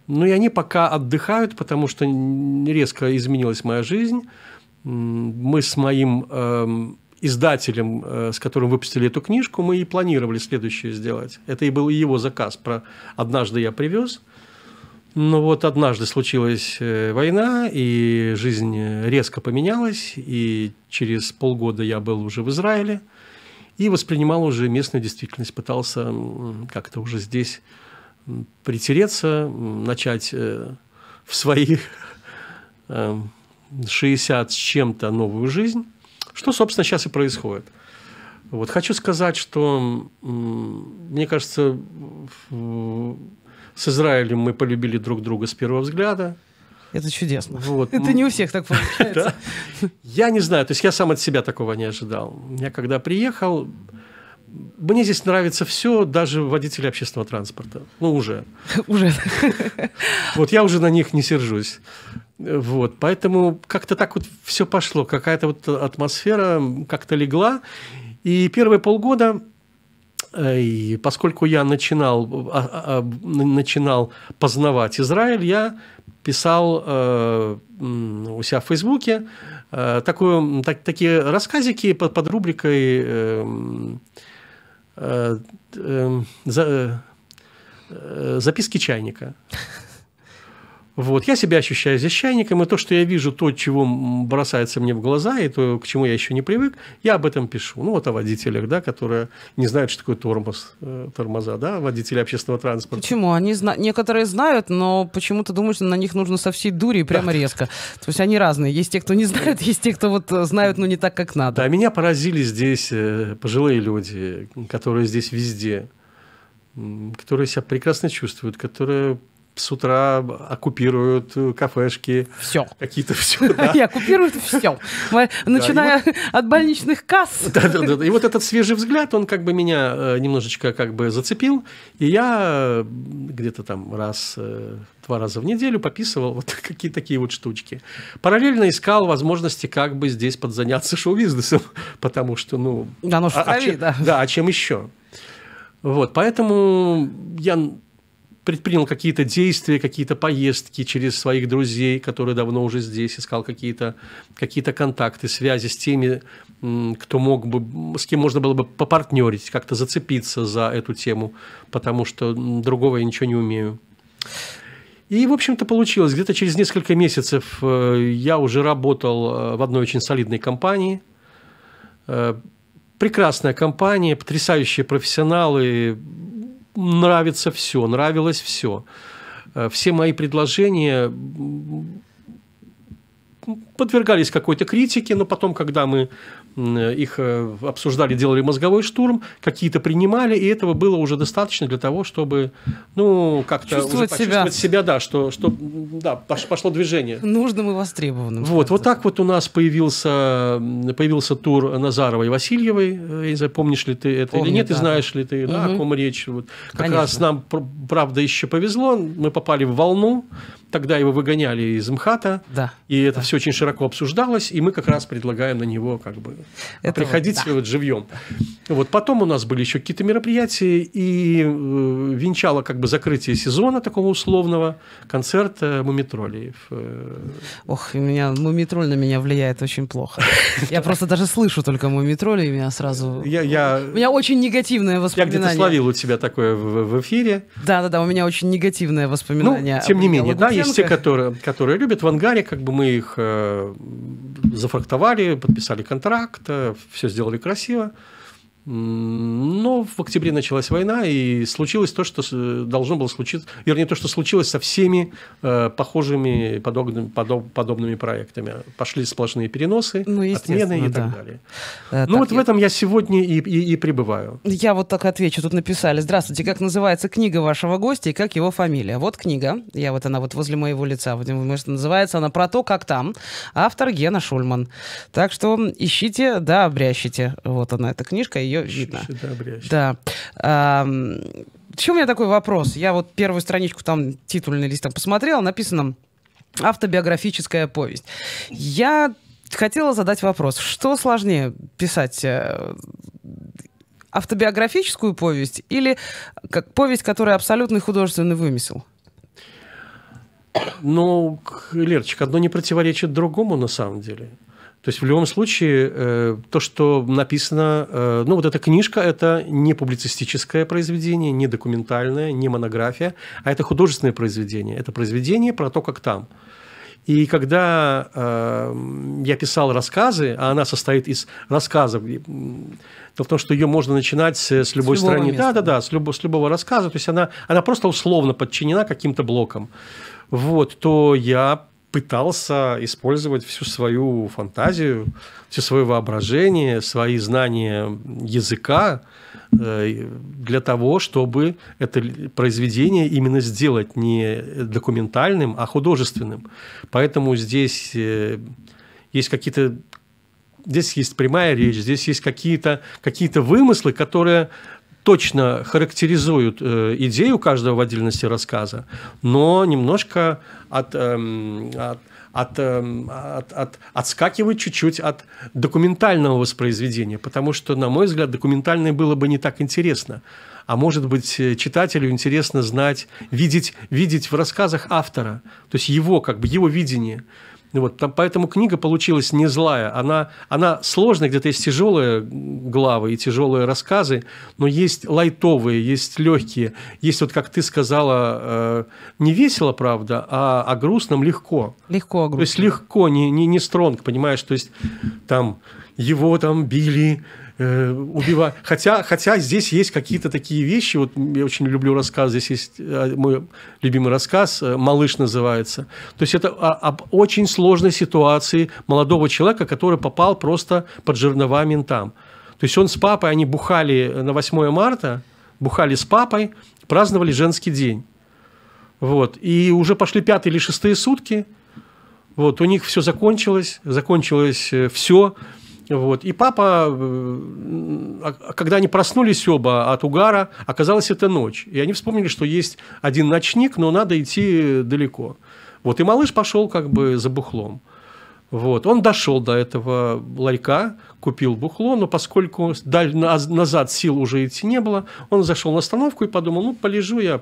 Ну и они пока отдыхают, потому что резко изменилась моя жизнь. Мы с моим э, издателем, э, с которым выпустили эту книжку, мы и планировали следующее сделать. Это и был его заказ про «Однажды я привез». Но ну, вот однажды случилась э, война, и жизнь резко поменялась, и через полгода я был уже в Израиле и воспринимал уже местную действительность, пытался как-то уже здесь притереться, начать э, в свои 60 э, с чем-то новую жизнь, что, собственно, сейчас и происходит. Вот хочу сказать, что, мне кажется, с Израилем мы полюбили друг друга с первого взгляда. Это чудесно. Вот. Это не у всех так получается. Я не знаю, то есть я сам от себя такого не ожидал. Я когда приехал, мне здесь нравится все, даже водители общественного транспорта. Ну, уже. Уже. Вот я уже на них не сержусь. Вот, поэтому как-то так вот все пошло. Какая-то вот атмосфера как-то легла. И первые полгода э, и поскольку я начинал, а, а, начинал познавать Израиль, я писал э, у себя в Фейсбуке э, такую, так, такие рассказики под, под рубрикой Э, эм, э, э, записки чайника. Вот, я себя ощущаю здесь чайником, и то, что я вижу, то, чего бросается мне в глаза, и то, к чему я еще не привык, я об этом пишу. Ну, вот о водителях, да, которые не знают, что такое тормоз, э, тормоза, да, водители общественного транспорта. Почему? Они зна... Некоторые знают, но почему-то думают, что на них нужно со всей дури прямо да. резко. То есть они разные. Есть те, кто не знают, есть те, кто вот э, знают, но не так, как надо. Да, меня поразили здесь э, пожилые люди, которые здесь везде которые себя прекрасно чувствуют, которые с утра оккупируют э, кафешки. Все. Какие-то все. Да. И оккупируют все. Начиная от больничных касс. Да, да, да. И вот этот свежий взгляд, он как бы меня э, немножечко как бы зацепил. И я где-то там раз э, два раза в неделю пописывал вот какие такие вот штучки. Параллельно искал возможности как бы здесь подзаняться шоу-бизнесом, потому что, ну... Да, ну, а, а да. Да, а чем еще? Вот, поэтому я предпринял какие-то действия, какие-то поездки через своих друзей, которые давно уже здесь, искал какие-то какие контакты, связи с теми, кто мог бы, с кем можно было бы попартнерить, как-то зацепиться за эту тему, потому что другого я ничего не умею. И, в общем-то, получилось. Где-то через несколько месяцев э, я уже работал э, в одной очень солидной компании. Э, прекрасная компания, потрясающие профессионалы, нравится все, нравилось все. Э, все мои предложения подвергались какой-то критике, но потом, когда мы Э, их э, обсуждали, делали мозговой штурм, какие-то принимали, и этого было уже достаточно для того, чтобы, ну, как-то чувствовать себя. себя, да, что, что да, пошло движение. Нужным и востребованным. Вот, вот так вот у нас появился, появился тур Назаровой и Васильевой, я не знаю, помнишь ли ты это Помню, или нет, да. и знаешь ли ты, угу. да, о ком речь. Вот. Как Конечно. раз нам, правда, еще повезло, мы попали в волну, Тогда его выгоняли из МХАТа, да. и это да. все очень широко обсуждалось, и мы как раз предлагаем на него как бы это приходить вот, да. вот живьем. Вот потом у нас были еще какие-то мероприятия, и э, венчало как бы закрытие сезона такого условного концерта э, э, Ох, у меня Мумитроль на меня влияет очень плохо. Я просто даже слышу только Мумитроли, и меня сразу... Я, я... У меня очень негативное воспоминание. Я где-то словил у тебя такое в, в эфире. Да-да-да, у меня очень негативное ну, воспоминание. Ну, тем не менее, да, есть те, которые, которые любят. В ангаре как бы мы их э, зафрактовали, подписали контракт, э, все сделали красиво. Но ну, в октябре началась война, и случилось то, что должно было случиться, вернее, то, что случилось со всеми э, похожими подобными, подоб, подобными проектами. Пошли сплошные переносы, ну, отмены и да. так далее. Э, ну так, вот я... в этом я сегодня и, и, и пребываю. Я вот так отвечу. Тут написали, здравствуйте, как называется книга вашего гостя и как его фамилия? Вот книга, я вот она вот возле моего лица, вот, называется она «Про то, как там». Автор Гена Шульман. Так что ищите, да, обрящите. Вот она, эта книжка, ее ее видно. Да. А, у меня такой вопрос? Я вот первую страничку там, титульный лист там посмотрел, написано автобиографическая повесть. Я хотела задать вопрос, что сложнее писать э, автобиографическую повесть или как повесть, которая абсолютный художественный вымысел? Ну, Лерчик, одно не противоречит другому на самом деле. То есть в любом случае э, то, что написано, э, ну вот эта книжка, это не публицистическое произведение, не документальное, не монография, а это художественное произведение. Это произведение про то, как там. И когда э, я писал рассказы, а она состоит из рассказов, то в том, что ее можно начинать с, с любой с Да, да, да, с, любо, с любого рассказа. То есть она, она просто условно подчинена каким-то блокам. Вот, то я пытался использовать всю свою фантазию, все свое воображение, свои знания языка э, для того, чтобы это произведение именно сделать не документальным, а художественным. Поэтому здесь э, есть какие-то здесь есть прямая речь, здесь есть какие-то какие, -то, какие -то вымыслы, которые точно характеризуют э, идею каждого в отдельности рассказа, но немножко от, э, от, от, эм, от, от, отскакивает чуть-чуть от документального воспроизведения, потому что, на мой взгляд, документальное было бы не так интересно. А может быть, э, читателю интересно знать, видеть, видеть в рассказах автора, то есть его, как бы, его видение. Вот, там, поэтому книга получилась не злая. Она, она сложная, где-то есть тяжелые главы и тяжелые рассказы, но есть лайтовые, есть легкие, есть вот, как ты сказала, э, не весело, правда, а о а грустном легко. Легко о а грустном. То есть легко, не, не, не стронг, понимаешь, то есть там его там били, э, убивать. Хотя, хотя здесь есть какие-то такие вещи. Вот я очень люблю рассказ. Здесь есть э, мой любимый рассказ э, «Малыш» называется. То есть это об очень сложной ситуации молодого человека, который попал просто под жернова ментам. То есть он с папой, они бухали на 8 марта, бухали с папой, праздновали женский день. Вот. И уже пошли пятые или шестые сутки. Вот. У них все закончилось, закончилось э, все. Вот. И папа, э, а когда они проснулись оба от угара, оказалось, это ночь. И они вспомнили, что есть один ночник, но надо идти далеко. Вот. И малыш пошел как бы за бухлом. Вот. Он дошел до этого ларька, купил бухло, но поскольку а, назад сил уже идти не было, он зашел на остановку и подумал, ну, полежу я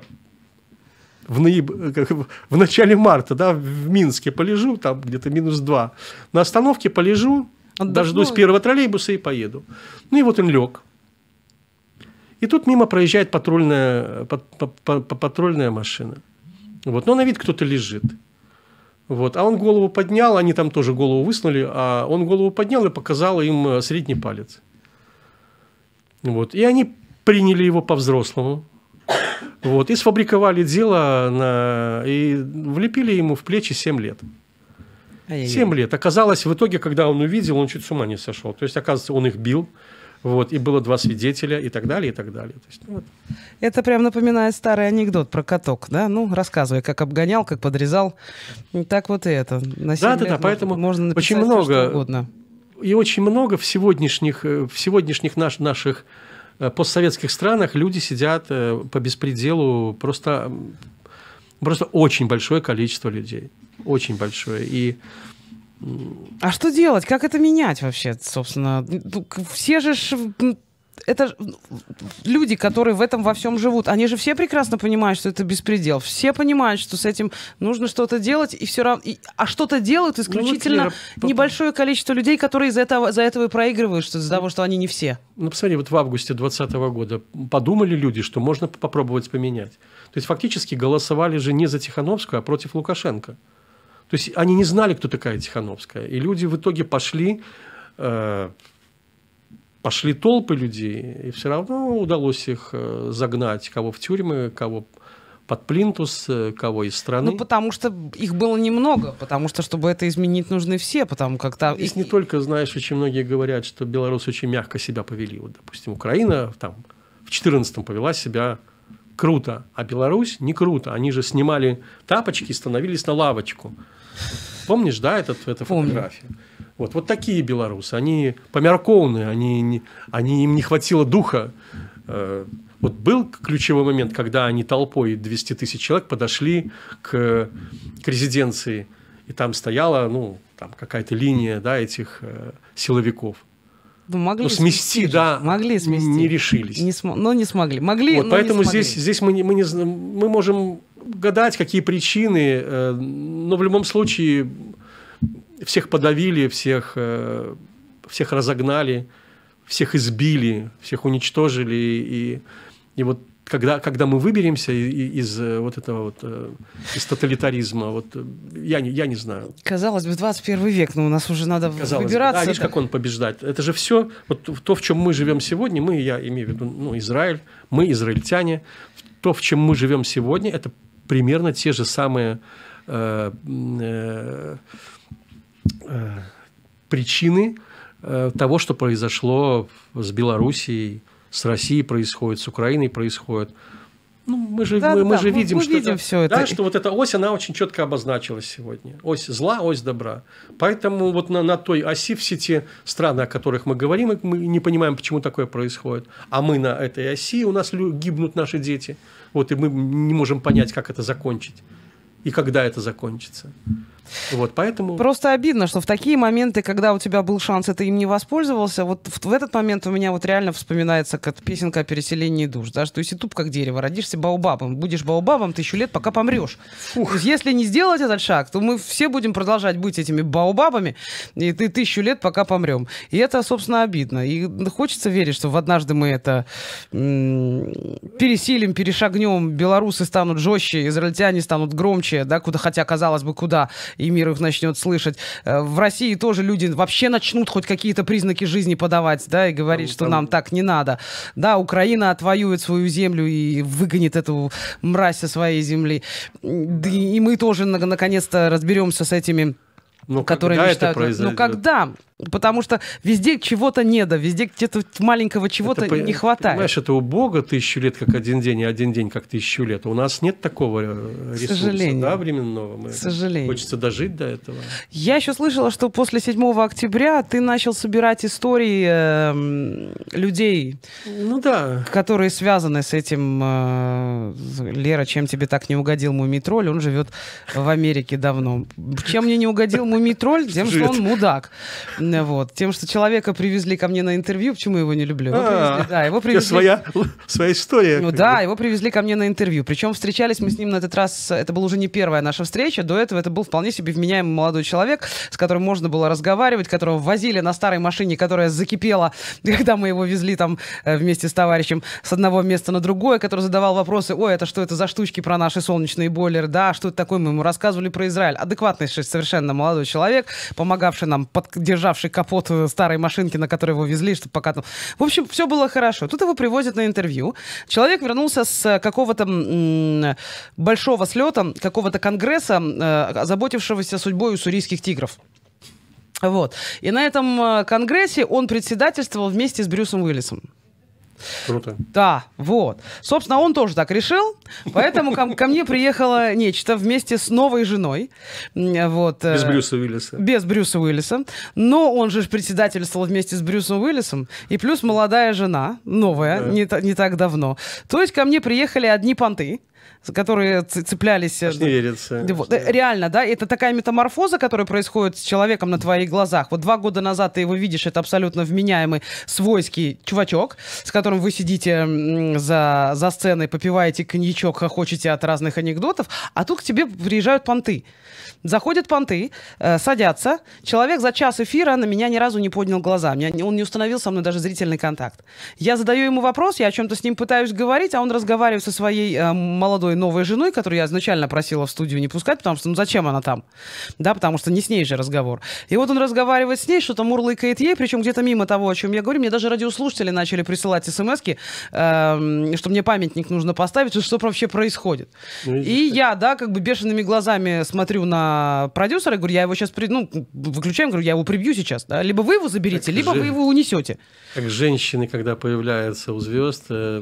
в, нояб... Э, в начале марта, да, в Минске полежу, там где-то минус два на остановке полежу, Отдохнул. Дождусь первого троллейбуса и поеду. Ну и вот он лег. И тут мимо проезжает патрульная, патрульная машина. Вот. Но на вид кто-то лежит. Вот. А он голову поднял, они там тоже голову высунули, а он голову поднял и показал им э, средний палец. Вот. И они приняли его по-взрослому. Вот. И сфабриковали дело на... и влепили ему в плечи 7 лет. 7 лет. Оказалось, в итоге, когда он увидел, он чуть с ума не сошел. То есть, оказывается, он их бил. Вот, и было два свидетеля, и так далее, и так далее. То есть, ну, вот. Это прям напоминает старый анекдот про каток, да? Ну, рассказывай, как обгонял, как подрезал. Так вот и это. На да, да, да, поэтому можно очень много, угодно. И очень много в сегодняшних, э, в сегодняшних наш, наших э, постсоветских странах люди сидят э, по беспределу просто Просто очень большое количество людей. Очень большое. И а что делать? Как это менять вообще, собственно? Ну, все же это ну, люди, которые в этом во всем живут, они же все прекрасно понимают, что это беспредел. Все понимают, что с этим нужно что-то делать, и все равно. И, а что-то делают ну, исключительно ну, вот, Лера, небольшое количество людей, которые из-за этого, за этого и проигрывают, что из-за того, что они не все. Ну, посмотри, вот в августе 2020 года подумали люди, что можно попробовать поменять. То есть фактически голосовали же не за Тихановскую, а против Лукашенко. То есть они не знали, кто такая Тихановская. И люди в итоге пошли. Э пошли толпы людей, и все равно удалось их э, загнать, кого в тюрьмы, кого под плинтус, э, кого из страны. Ну, потому что их было немного, потому что, чтобы это изменить, нужны все, потому как там... Здесь не только, знаешь, очень многие говорят, что белорусы очень мягко себя повели. Вот, допустим, Украина там в 14-м повела себя круто, а Беларусь не круто. Они же снимали тапочки и становились на лавочку. Помнишь, да, этот, эта Помню. фотографию? Вот, вот такие белорусы, они помяркованные, они, они, им не хватило духа. Э, вот был ключевой момент, когда они толпой 200 тысяч человек подошли к, к резиденции, и там стояла ну, там какая-то линия да, этих э, силовиков. Ну, могли ну, смести, смести, да, могли смести. не решились. Не см... Но ну, не смогли. Могли, вот, но поэтому не смогли. здесь, здесь мы, не, мы, не, мы можем гадать, какие причины, э, но в любом случае всех подавили, всех, э, всех разогнали, всех избили, всех уничтожили. И, и вот когда, когда мы выберемся из, э, вот этого вот, э, из тоталитаризма, вот, я, не, я не знаю. Казалось бы, 21 век, но ну, у нас уже надо Казалось выбираться. Бы, да, видишь, как он побеждать Это же все, вот то, в чем мы живем сегодня, мы, я имею в виду, ну, Израиль, мы, израильтяне, то, в чем мы живем сегодня, это примерно те же самые э, э, Э, причины э, того, что произошло с Белоруссией, с Россией происходит, с Украиной происходит. Ну, мы же, да, мы, да, мы же мы, видим, мы что, видим это, все это. Да, что вот эта ось, она очень четко обозначилась сегодня. Ось зла, ось добра. Поэтому вот на, на той оси все те страны, о которых мы говорим, мы не понимаем, почему такое происходит. А мы на этой оси, у нас гибнут наши дети. Вот и мы не можем понять, как это закончить и когда это закончится. Вот, поэтому... Просто обидно, что в такие моменты, когда у тебя был шанс, и ты им не воспользовался, вот в, в этот момент у меня вот реально вспоминается как песенка о переселении душ, да, что если туп как дерево, родишься баобабом, будешь баобабом тысячу лет, пока помрешь. Фух. Если не сделать этот шаг, то мы все будем продолжать быть этими баобабами, и ты тысячу лет, пока помрем. И это, собственно, обидно. И хочется верить, что в однажды мы это пересилим, перешагнем, белорусы станут жестче, израильтяне станут громче, да, куда, хотя, казалось бы, куда и мир их начнет слышать. Э, в России тоже люди вообще начнут хоть какие-то признаки жизни подавать, да, и говорить, там, что там... нам так не надо. Да, Украина отвоюет свою землю и выгонит эту мразь со своей земли. Да, и мы тоже, наконец-то, разберемся с этими ну, которые когда мечтают... это произойдет? Ну, когда? Потому что везде чего-то не да, везде где-то маленького чего-то это, не хватает. Понимаешь, это у Бога тысячу лет как один день, и один день как тысячу лет. У нас нет такого э, ресурса Да, временного. Мы К сожалению. Хочется дожить до этого. Я еще слышала, что после 7 октября ты начал собирать истории э, людей, ну, да. которые связаны с этим. Э, Лера, чем тебе так не угодил мой метроль? Он живет в Америке давно. Чем мне не угодил мой мумий тем, что он мудак. Вот. Тем, что человека привезли ко мне на интервью. Почему я его не люблю? Его ну, а, привезли, да, его привезли... Своя, своя история. Ну, да, его привезли ко мне на интервью. Причем встречались мы с ним на этот раз, это была уже не первая наша встреча. До этого это был вполне себе вменяемый молодой человек, с которым можно было разговаривать, которого возили на старой машине, которая закипела, когда мы его везли там э, вместе с товарищем с одного места на другое, который задавал вопросы, ой, это что это за штучки про наши солнечные бойлеры, да, что это такое, мы ему рассказывали про Израиль. Адекватный совершенно молодой молодой человек, помогавший нам, поддержавший капот старой машинки, на которой его везли, чтобы пока там... В общем, все было хорошо. Тут его привозят на интервью. Человек вернулся с э, какого-то большого слета, какого-то конгресса, э, заботившегося судьбой уссурийских тигров. Вот. И на этом э, конгрессе он председательствовал вместе с Брюсом Уиллисом. Круто. Да, вот. Собственно, он тоже так решил, поэтому ко, ко мне приехало нечто вместе с новой женой. Вот, э, без Брюса Уиллиса. Без Брюса Уиллиса. Но он же председательствовал вместе с Брюсом Уиллисом. И плюс молодая жена, новая, да. не, не так давно. То есть ко мне приехали одни понты которые цеплялись. Э, Аж не верится. Вот, э, реально, да? Это такая метаморфоза, которая происходит с человеком на твоих глазах. Вот два года назад ты его видишь, это абсолютно вменяемый свойский чувачок, с которым вы сидите за, за сценой, попиваете коньячок, хохочете от разных анекдотов, а тут к тебе приезжают понты. Заходят понты, э, садятся. Человек за час эфира на меня ни разу не поднял глаза. Меня, он не установил со мной даже зрительный контакт. Я задаю ему вопрос, я о чем-то с ним пытаюсь говорить, а он разговаривает со своей э, молодой новой женой, которую я изначально просила в студию не пускать, потому что ну зачем она там? Да, потому что не с ней же разговор. И вот он разговаривает с ней, что-то мурлыкает ей, причем где-то мимо того, о чем я говорю. Мне даже радиослушатели начали присылать смс э, эм, что мне памятник нужно поставить, что вообще происходит. Ну, И я, да, как бы бешеными глазами смотрю на а, продюсера, я говорю, я его сейчас, при... ну, выключаем, говорю, я его прибью сейчас, да, либо вы его заберите, так либо же... вы его унесете. Как женщины, когда появляются у звезд, э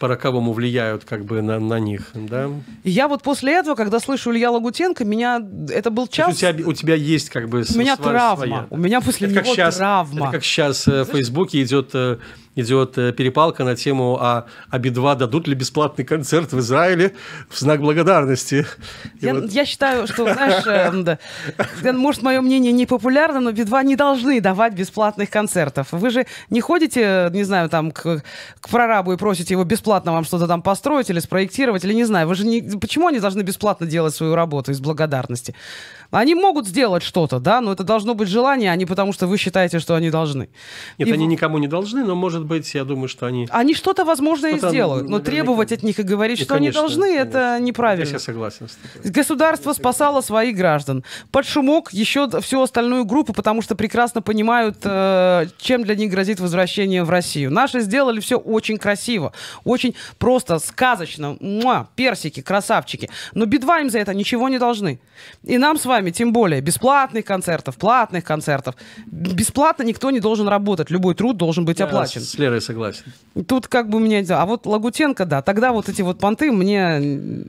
по роковому влияют как бы на, на них, да? И я вот после этого, когда слышу Илья Лагутенко, меня это был час... у тебя, у тебя есть как бы... У меня травма. Своя. У меня после это него сейчас, травма. Это как сейчас э, Знаешь? в Фейсбуке идет э, идет э, перепалка на тему, а АБИ-2 дадут ли бесплатный концерт в Израиле в знак благодарности. Я, вот... я считаю, что, знаешь, э, может, мое мнение непопулярно, но Би-2 не должны давать бесплатных концертов. Вы же не ходите, не знаю, там, к, к прорабу и просите его бесплатно вам что-то там построить или спроектировать, или не знаю. Вы же не... Почему они должны бесплатно делать свою работу из благодарности? Они могут сделать что-то, да, но это должно быть желание, а не потому, что вы считаете, что они должны. Нет, и... они никому не должны, но, может быть, я думаю, что они... Они что-то, возможно, что и сделают, но требовать от них и говорить, ну, что конечно, они должны, конечно. это неправильно. я согласен. Государство я спасало своих граждан. Под шумок еще всю остальную группу, потому что прекрасно понимают, э, чем для них грозит возвращение в Россию. Наши сделали все очень красиво, очень просто, сказочно. Муа, персики, красавчики. Но бедва им за это ничего не должны. И нам с вами сами, тем более бесплатных концертов, платных концертов. Бесплатно никто не должен работать, любой труд должен быть Я оплачен. С Лерой согласен. Тут как бы меня... А вот Лагутенко, да, тогда вот эти вот понты мне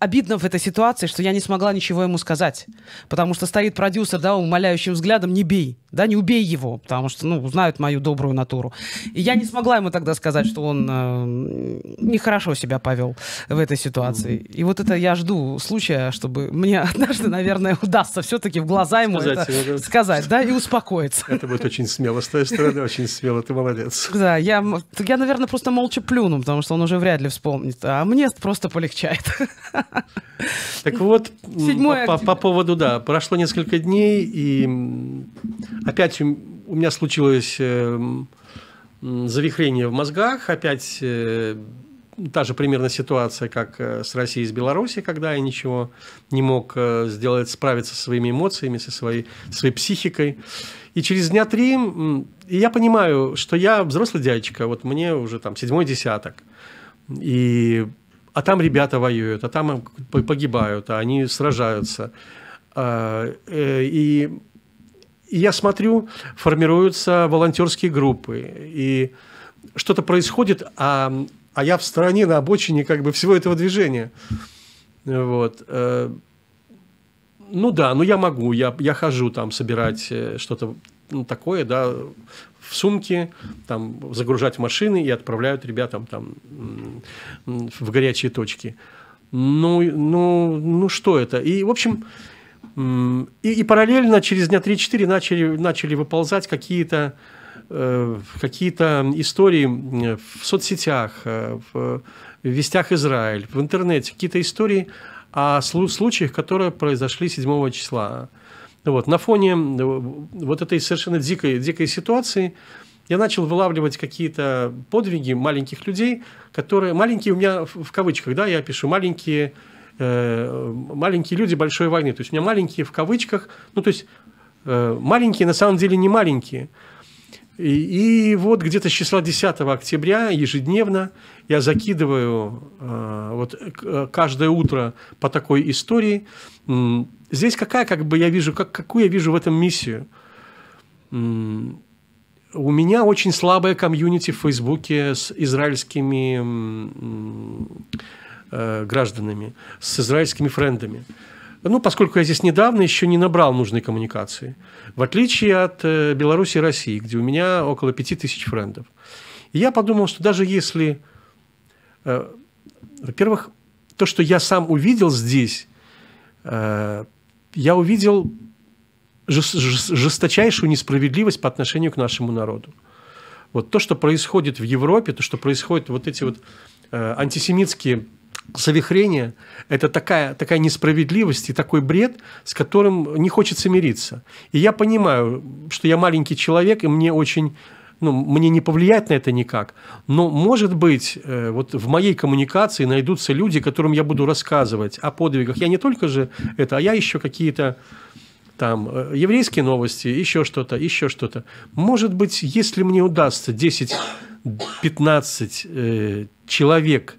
обидно в этой ситуации, что я не смогла ничего ему сказать. Потому что стоит продюсер, да, умоляющим взглядом, не бей, да, не убей его, потому что, ну, знают мою добрую натуру. И я не смогла ему тогда сказать, что он э, нехорошо себя повел в этой ситуации. И вот это я жду случая, чтобы мне однажды, наверное, удастся все-таки в глаза ему сказать, это, это, сказать, да, и успокоиться. Это будет очень смело с той стороны, очень смело, ты молодец. Да, я, я, наверное, просто молча плюну, потому что он уже вряд ли вспомнит, а мне просто полегчает. Так вот, по, поводу, да, прошло несколько дней, и опять у, меня случилось э, завихрение в мозгах, опять э, та же примерно ситуация, как э, с Россией и с Белоруссией, когда я ничего не мог сделать, справиться со своими эмоциями, со своей, своей психикой. И через дня три я понимаю, что я взрослый дядечка, вот мне уже там седьмой десяток. И а там ребята воюют, а там погибают, а они сражаются. А, э, и, я смотрю, формируются волонтерские группы, и что-то происходит, а, а я в стороне, на обочине как бы всего этого движения. Вот. Э, ну да, ну я могу, я, я хожу там собирать э, что-то ну, такое, да, в сумки, там, загружать в машины и отправляют ребятам там, в горячие точки. Ну, ну, ну что это? И, в общем, и, и параллельно через дня 3-4 начали, начали выползать какие-то э, какие-то истории э, в соцсетях, э, в вестях Израиль, в интернете, какие-то истории о случаях, которые произошли 7 числа. Вот, на фоне э, вот этой совершенно дикой, дикой ситуации я начал вылавливать какие-то подвиги маленьких людей, которые маленькие у меня в кавычках, да, я пишу маленькие, э, маленькие люди большой войны, то есть у меня маленькие в кавычках, ну то есть э, маленькие на самом деле не маленькие, и, и вот где-то с числа 10 октября ежедневно я закидываю э, вот э, каждое утро по такой истории. Здесь какая, как бы я вижу, как, какую я вижу в этом миссию? У меня очень слабая комьюнити в Фейсбуке с израильскими э, гражданами, с израильскими френдами ну, поскольку я здесь недавно еще не набрал нужной коммуникации, в отличие от э, Беларуси и России, где у меня около 5000 френдов. И я подумал, что даже если, э, во-первых, то, что я сам увидел здесь, э, я увидел жесточайшую несправедливость по отношению к нашему народу. Вот то, что происходит в Европе, то, что происходит вот эти вот э, антисемитские завихрение – это такая, такая несправедливость и такой бред, с которым не хочется мириться. И я понимаю, что я маленький человек, и мне очень ну, мне не повлиять на это никак. Но, может быть, э, вот в моей коммуникации найдутся люди, которым я буду рассказывать о подвигах. Я не только же это, а я еще какие-то там э, еврейские новости, еще что-то, еще что-то. Может быть, если мне удастся 10-15 э, человек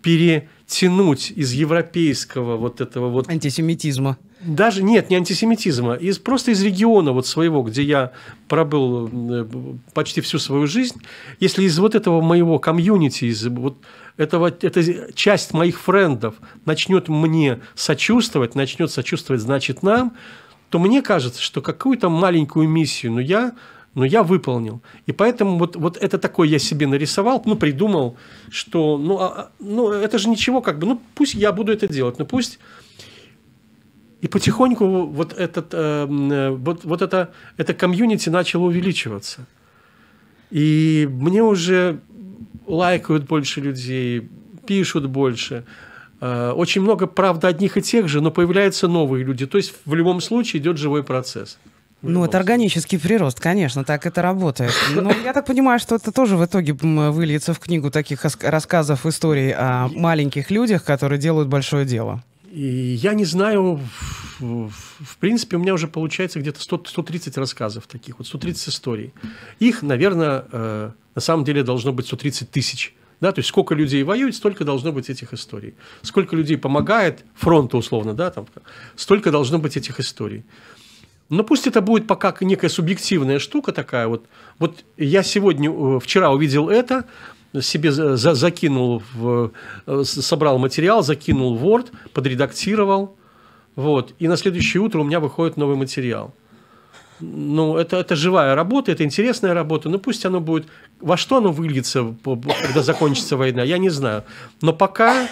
пере тянуть из европейского вот этого вот... Антисемитизма. Даже нет, не антисемитизма, из, просто из региона вот своего, где я пробыл э, почти всю свою жизнь, если из вот этого моего комьюнити, из вот этого, эта часть моих френдов начнет мне сочувствовать, начнет сочувствовать, значит, нам, то мне кажется, что какую-то маленькую миссию, но ну, я но я выполнил. И поэтому вот, вот это такое я себе нарисовал, ну, придумал, что, ну, а, а ну, это же ничего, как бы, ну, пусть я буду это делать, ну пусть... И потихоньку вот, этот, эм, э, вот, вот это, это комьюнити начало увеличиваться. И мне уже лайкают больше людей, пишут больше. Э, очень много, правда, одних и тех же, но появляются новые люди. То есть в любом случае идет живой процесс. Ну, это органический прирост, конечно, так это работает. Но ну, я так понимаю, что это тоже в итоге выльется в книгу таких рассказов, историй о маленьких людях, которые делают большое дело. И я не знаю, в принципе, у меня уже получается где-то 100, 130 рассказов таких, вот 130 историй. Их, наверное, э, на самом деле должно быть 130 тысяч. Да, то есть сколько людей воюет, столько должно быть этих историй. Сколько людей помогает фронту, условно, да, там, столько должно быть этих историй. Но ну, пусть это будет пока некая субъективная штука такая. Вот, вот я сегодня, э, вчера увидел это, себе за, закинул, в, э, собрал материал, закинул в Word, подредактировал. Вот, и на следующее утро у меня выходит новый материал. Ну, это, это живая работа, это интересная работа. Ну, пусть оно будет... Во что оно выльется, когда закончится война, я не знаю. Но пока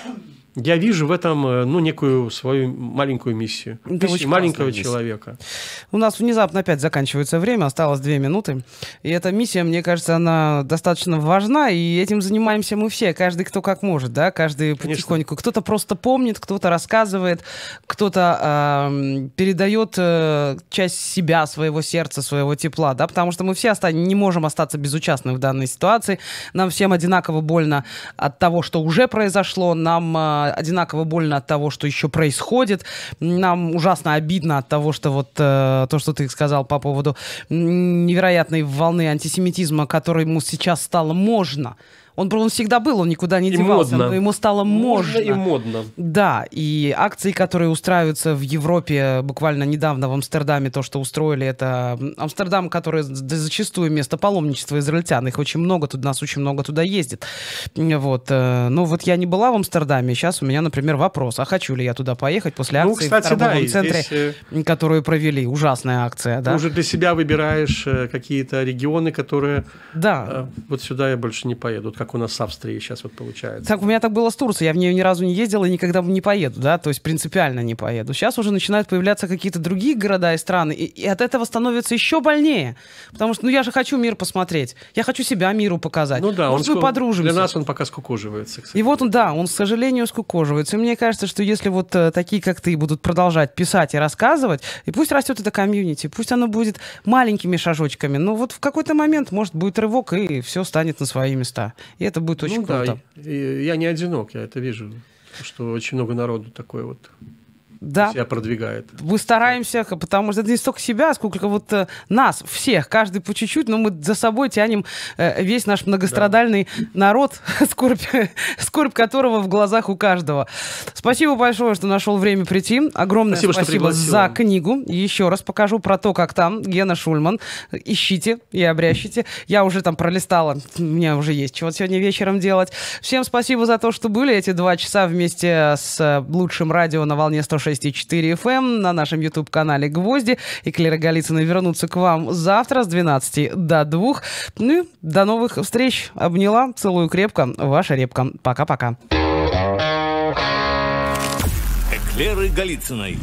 я вижу в этом э, ну, некую свою маленькую миссию. Да миссию маленького миссия. человека. У нас внезапно опять заканчивается время, осталось две минуты. И эта миссия, мне кажется, она достаточно важна, и этим занимаемся мы все, каждый кто как может, да, каждый потихоньку. Кто-то просто помнит, кто-то рассказывает, кто-то э, передает э, часть себя, своего сердца, своего тепла, да, потому что мы все оста- не можем остаться безучастными в данной ситуации. Нам всем одинаково больно от того, что уже произошло, нам... Э, одинаково больно от того, что еще происходит. Нам ужасно обидно от того, что вот э, то, что ты сказал по поводу невероятной волны антисемитизма, ему сейчас стало можно он, он всегда был, он никуда не и девался, модно. но ему стало можно. Можно и модно. Да, и акции, которые устраиваются в Европе буквально недавно в Амстердаме, то, что устроили, это Амстердам, который зачастую место паломничества израильтян, их очень много, тут нас очень много туда ездит. Вот, э, ну вот я не была в Амстердаме, сейчас у меня, например, вопрос, а хочу ли я туда поехать после ну, акции кстати, в торговом да, центре, здесь... Э, которую провели, ужасная акция, да? Ты уже для себя выбираешь э, какие-то регионы, которые... Да. Вот сюда я больше не поеду как у нас с Австрией сейчас вот получается. Так, у меня так было с Турцией, я в нее ни разу не ездил и никогда не поеду, да, то есть принципиально не поеду. Сейчас уже начинают появляться какие-то другие города и страны, и, и от этого становится еще больнее, потому что, ну, я же хочу мир посмотреть, я хочу себя миру показать. Ну да, Может, он мы подружимся. для нас он пока скукоживается. Кстати. И вот он, да, он, к сожалению, скукоживается. И мне кажется, что если вот э, такие, как ты, будут продолжать писать и рассказывать, и пусть растет это комьюнити, пусть оно будет маленькими шажочками, но вот в какой-то момент, может, будет рывок, и все станет на свои места. И это будет очень ну, круто. Да, я не одинок, я это вижу, что очень много народу такой вот да. себя продвигает. Мы стараемся, потому что это не столько себя, сколько вот э, нас, всех, каждый по чуть-чуть, но мы за собой тянем э, весь наш многострадальный да. народ, скорбь, скорбь которого в глазах у каждого. Спасибо большое, что нашел время прийти. Огромное спасибо, спасибо за книгу. Еще раз покажу про то, как там Гена Шульман. Ищите и обрящите. Я уже там пролистала, у меня уже есть чего сегодня вечером делать. Всем спасибо за то, что были эти два часа вместе с э, лучшим радио на волне 106 96,4 FM, эм, на нашем YouTube-канале «Гвозди». И Клера Голицына вернутся к вам завтра с 12 до 2. Ну и до новых встреч. Обняла, целую крепко. Ваша Репка. Пока-пока. Клеры Голицыной.